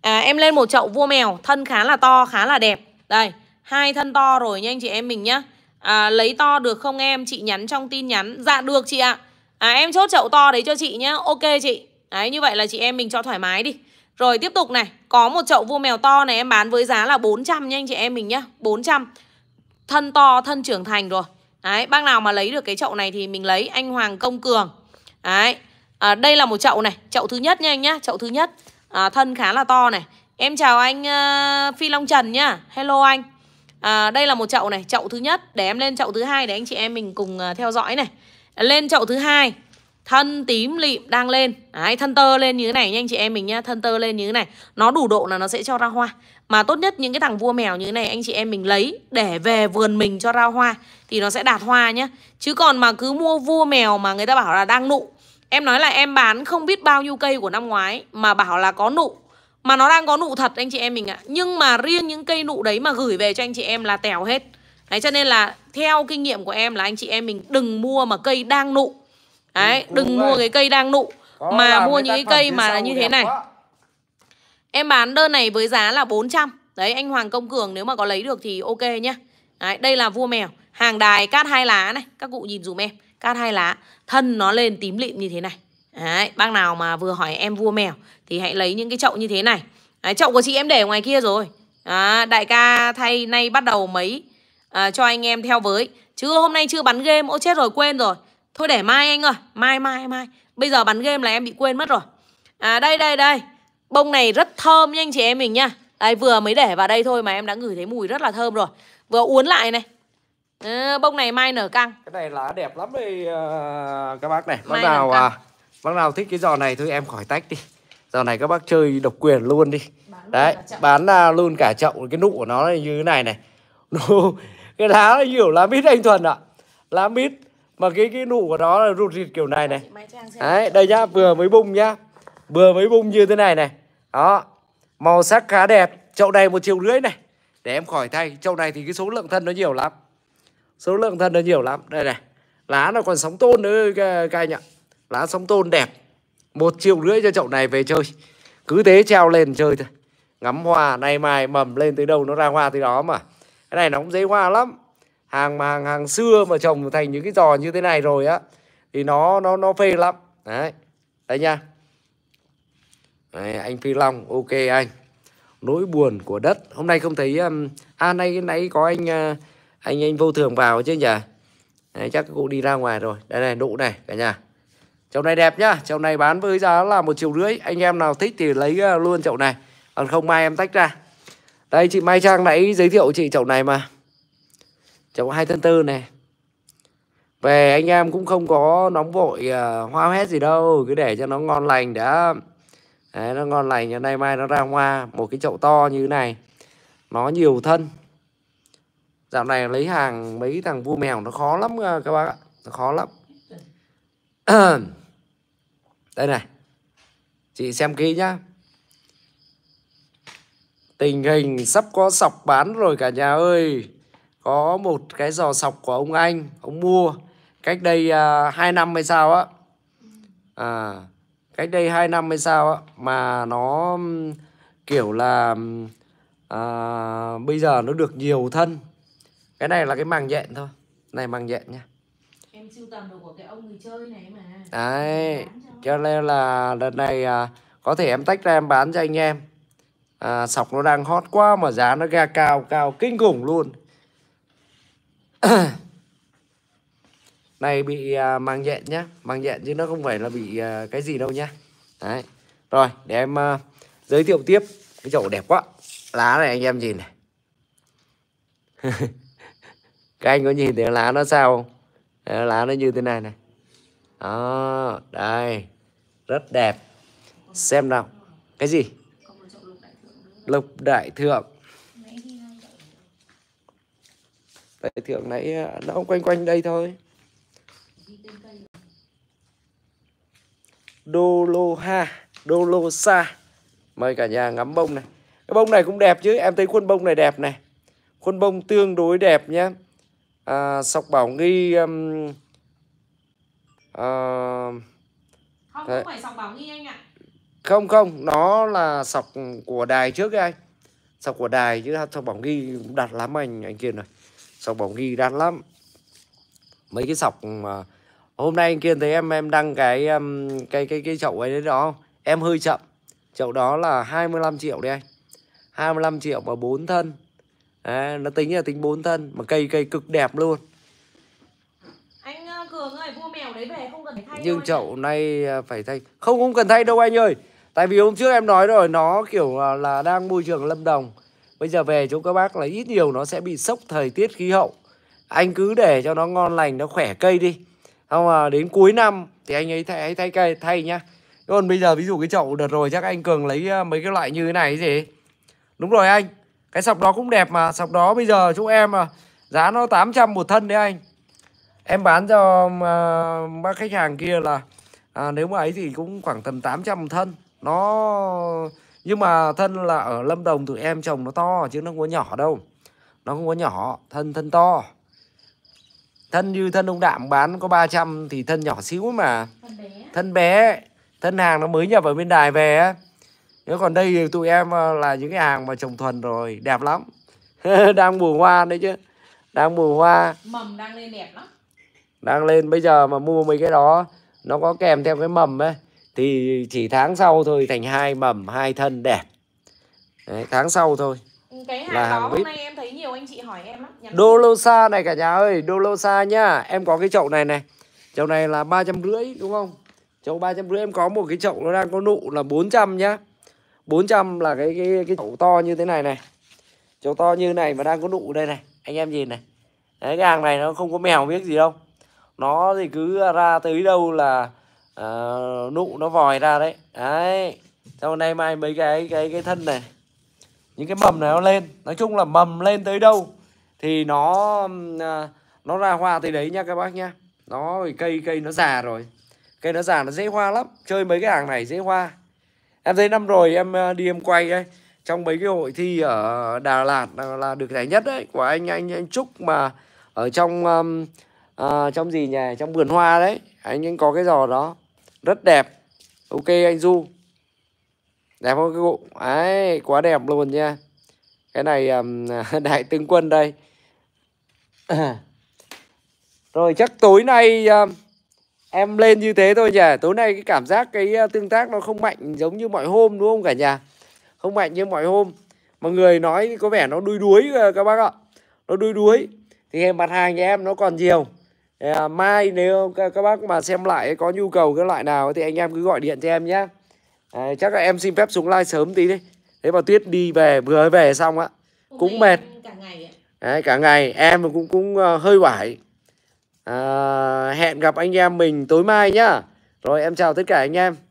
À, em lên một chậu vua mèo, thân khá là to, khá là đẹp. Đây, hai thân to rồi nha anh chị em mình nhá. À, lấy to được không em? Chị nhắn trong tin nhắn. Dạ được chị ạ. À, em chốt chậu to đấy cho chị nhá. Ok chị. Đấy, như vậy là chị em mình cho thoải mái đi. Rồi tiếp tục này, có một chậu vua mèo to này em bán với giá là 400 nha anh chị em mình nhá. 400. Thân to, thân trưởng thành rồi. Đấy, bác nào mà lấy được cái chậu này thì mình lấy anh Hoàng Công Cường. Đấy à, Đây là một chậu này Chậu thứ nhất nha anh nhá Chậu thứ nhất à, Thân khá là to này Em chào anh uh, Phi Long Trần nhá Hello anh à, Đây là một chậu này Chậu thứ nhất Để em lên chậu thứ hai Để anh chị em mình cùng uh, theo dõi này Lên chậu thứ hai Thân tím lịm đang lên Đấy, Thân tơ lên như thế này nha anh chị em mình nhá Thân tơ lên như thế này Nó đủ độ là nó sẽ cho ra hoa Mà tốt nhất những cái thằng vua mèo như thế này Anh chị em mình lấy để về vườn mình cho ra hoa Thì nó sẽ đạt hoa nhá Chứ còn mà cứ mua vua mèo mà người ta bảo là đang nụ Em nói là em bán không biết bao nhiêu cây của năm ngoái Mà bảo là có nụ Mà nó đang có nụ thật anh chị em mình ạ à. Nhưng mà riêng những cây nụ đấy mà gửi về cho anh chị em là tèo hết Đấy cho nên là theo kinh nghiệm của em là anh chị em mình đừng mua mà cây đang nụ Đấy đừng mua cái cây đang nụ có Mà mua những cái cây mà là như thế này quá. Em bán đơn này với giá là 400 Đấy anh Hoàng Công Cường nếu mà có lấy được thì ok nhá Đấy đây là vua mèo Hàng đài cát hai lá này Các cụ nhìn dùm em cát hai lá thân nó lên tím lịm như thế này Đấy, bác nào mà vừa hỏi em vua mèo thì hãy lấy những cái chậu như thế này Đấy, chậu của chị em để ngoài kia rồi à, đại ca thay nay bắt đầu mấy à, cho anh em theo với chứ hôm nay chưa bắn game ô chết rồi quên rồi thôi để mai anh ơi mai mai mai bây giờ bắn game là em bị quên mất rồi à đây đây đây bông này rất thơm nha anh chị em mình nha đây vừa mới để vào đây thôi mà em đã ngửi thấy mùi rất là thơm rồi Vừa uốn lại này à, bông này mai nở căng cái này là đẹp lắm đây ờ, các bác này bác mai nào à, bác nào thích cái giò này thôi em khỏi tách đi giò này các bác chơi độc quyền luôn đi đấy bán ra à, luôn cả chậu cái nụ của nó như thế này này cái lá nó nhiều lá mít anh thuần ạ à. lá mít mà cái cái nụ của nó là rụt rịt kiểu này này đấy đây nhá vừa mới bung nhá vừa mới bung như thế này này đó màu sắc khá đẹp chậu này một triệu rưỡi này để em khỏi thay chậu này thì cái số lượng thân nó nhiều lắm số lượng thân nó nhiều lắm đây này lá nó còn sóng tôn nữa các anh ạ lá sóng tôn đẹp một triệu rưỡi cho chậu này về chơi cứ thế treo lên chơi thôi ngắm hoa nay mai mầm lên tới đâu nó ra hoa tới đó mà cái này nó cũng dễ hoa lắm hàng mà hàng hàng xưa mà trồng thành những cái giò như thế này rồi á thì nó nó nó phê lắm đấy đấy nha đấy, anh phi long ok anh nỗi buồn của đất hôm nay không thấy um, à nay nãy có anh à, anh anh vô thường vào chứ nhỉ đấy, chắc cụ đi ra ngoài rồi đây này nụ này cả nhà chậu này đẹp nhá chậu này bán với giá là một triệu rưỡi anh em nào thích thì lấy ờ, luôn chậu này còn không mai em tách ra đây chị Mai Trang nãy giới thiệu chị chậu này mà chậu hai thân tư này về anh em cũng không có nóng vội uh, hoa hết gì đâu cứ để cho nó ngon lành đã Đấy, nó ngon lành cho nay mai nó ra hoa một cái chậu to như thế này nó nhiều thân dạo này lấy hàng mấy thằng vua mèo nó khó lắm ờ, các bác ạ nó khó lắm đây này chị xem kỹ nhá tình hình sắp có sọc bán rồi cả nhà ơi có một cái giò sọc của ông anh ông mua cách đây uh, à, 2 năm hay sao á à, cách đây 2 năm hay sao á mà nó kiểu là à, bây giờ nó được nhiều thân cái này là cái màng nhện thôi này màng nhện nha em sưu tầm đồ của cái ông người chơi này mà đấy cho nên là đợt này à, có thể em tách ra em bán cho anh em à, sọc nó đang hot quá mà giá nó ra cao cao kinh khủng luôn này bị à, màng nhện nhá màng nhện chứ nó không phải là bị à, cái gì đâu nhá đấy rồi để em à, giới thiệu tiếp cái chậu đẹp quá lá này anh em nhìn này các anh có nhìn thấy lá nó sao không đấy, lá nó như thế này này đó đây rất đẹp xem nào cái gì lục đại thượng đại thượng nãy à, nó quanh quanh đây thôi đô lô ha đô lô sa mời cả nhà ngắm bông này cái bông này cũng đẹp chứ em thấy khuôn bông này đẹp này khuôn bông tương đối đẹp nhá à, Sọc Bảo Nghi um, à, Không, đấy. không phải Sọc Bảo Nghi anh ạ Không, không, nó là sọc của đài trước ấy anh Sọc của đài chứ Sọc Bảo Nghi đặt lắm anh anh Kiên rồi Sọc Bảo Nghi đặt lắm Mấy cái sọc mà Hôm nay anh Kiên thấy em em đăng cái um, cái cái cái chậu ấy đấy đó Em hơi chậm Chậu đó là 25 triệu đấy anh 25 triệu và 4 thân Đấy, nó tính là tính bốn thân mà cây cây cực đẹp luôn anh ờ, cường ơi mua mèo đấy về không cần phải thay nhưng chậu này ờ, phải thay không không cần thay đâu anh ơi tại vì hôm trước em nói rồi nó kiểu là, ờ, là đang môi trường lâm đồng bây giờ về chỗ các bác là ít nhiều nó sẽ bị sốc thời tiết khí hậu anh cứ để cho nó ngon lành nó khỏe cây đi không mà đến cuối năm thì anh ấy thay, thay cây thay nhá còn bây giờ ví dụ cái chậu đợt rồi chắc anh cường lấy mấy cái loại như thế này gì đúng rồi anh cái sọc đó cũng đẹp mà Sọc đó bây giờ chúng em à, Giá nó 800 một thân đấy anh Em bán cho uh, bác khách hàng kia là à, Nếu mà ấy thì cũng khoảng tầm 800 một thân Nó Nhưng mà thân là ở Lâm Đồng tụi em trồng nó to Chứ nó không có nhỏ đâu Nó không có nhỏ Thân thân to Thân như thân ông Đạm bán có 300 Thì thân nhỏ xíu mà Thân bé Thân bé Thân hàng nó mới nhập ở bên đài về á nếu còn đây thì tụi em ờ, là những cái hàng mà trồng thuần rồi đẹp lắm đang mùa hoa đấy chứ đang mùa hoa mầm đang lên đẹp lắm đang lên bây giờ mà mua mấy cái đó nó có kèm theo cái mầm ấy thì chỉ tháng sau thôi thành hai mầm hai thân đẹp đấy, tháng sau thôi cái hàng là đó hàng hôm nay em thấy nhiều anh chị hỏi em lắm đô này cả nhà ơi đô lô nhá em có cái chậu này này chậu này là ba trăm rưỡi đúng không chậu ba trăm rưỡi em có một cái chậu nó đang có nụ là 400 nhá 400 là cái cái cái chậu to như thế này này chậu to như này mà đang có nụ đây này anh em nhìn này đấy, cái hàng này nó không có mèo biết gì đâu nó thì cứ ra tới đâu là uh, nụ nó vòi ra đấy đấy sau này mai mấy cái cái cái thân này những cái mầm này nó lên nói chung là mầm lên tới đâu thì nó uh, nó ra hoa thì đấy nha các bác nhá nó cây cây nó già rồi cây nó già nó dễ hoa lắm chơi mấy cái hàng này dễ hoa em thấy năm rồi em ờ, đi em quay ấy trong mấy cái hội thi ở Đà Lạt là, được giải nhất đấy của anh anh anh Trúc mà ở trong um, uh, trong gì nhỉ trong vườn hoa đấy anh anh có cái giò đó rất đẹp ok anh Du đẹp không cái cụ ấy quá đẹp luôn nha cái này um, đại tướng quân đây rồi chắc tối nay um, em lên như thế thôi nhỉ tối nay cái cảm giác cái ờ, tương tác nó không mạnh giống như mọi hôm đúng không cả nhà không mạnh như mọi hôm mọi người nói có vẻ nó đuối đuối ờ, các bác ạ nó đuối đuối thì mặt hàng nhà em nó còn nhiều ờ, mai nếu các bác mà xem lại có nhu cầu cái loại nào thì anh em cứ gọi điện cho em nhé chắc là em xin phép xuống live sớm tí đi thế bà tuyết đi về vừa về xong á cũng mệt cả ngày, Đấy, cả ngày em cũng cũng hơi quải Ờ, hẹn gặp anh em mình tối mai nhá rồi em chào tất cả anh em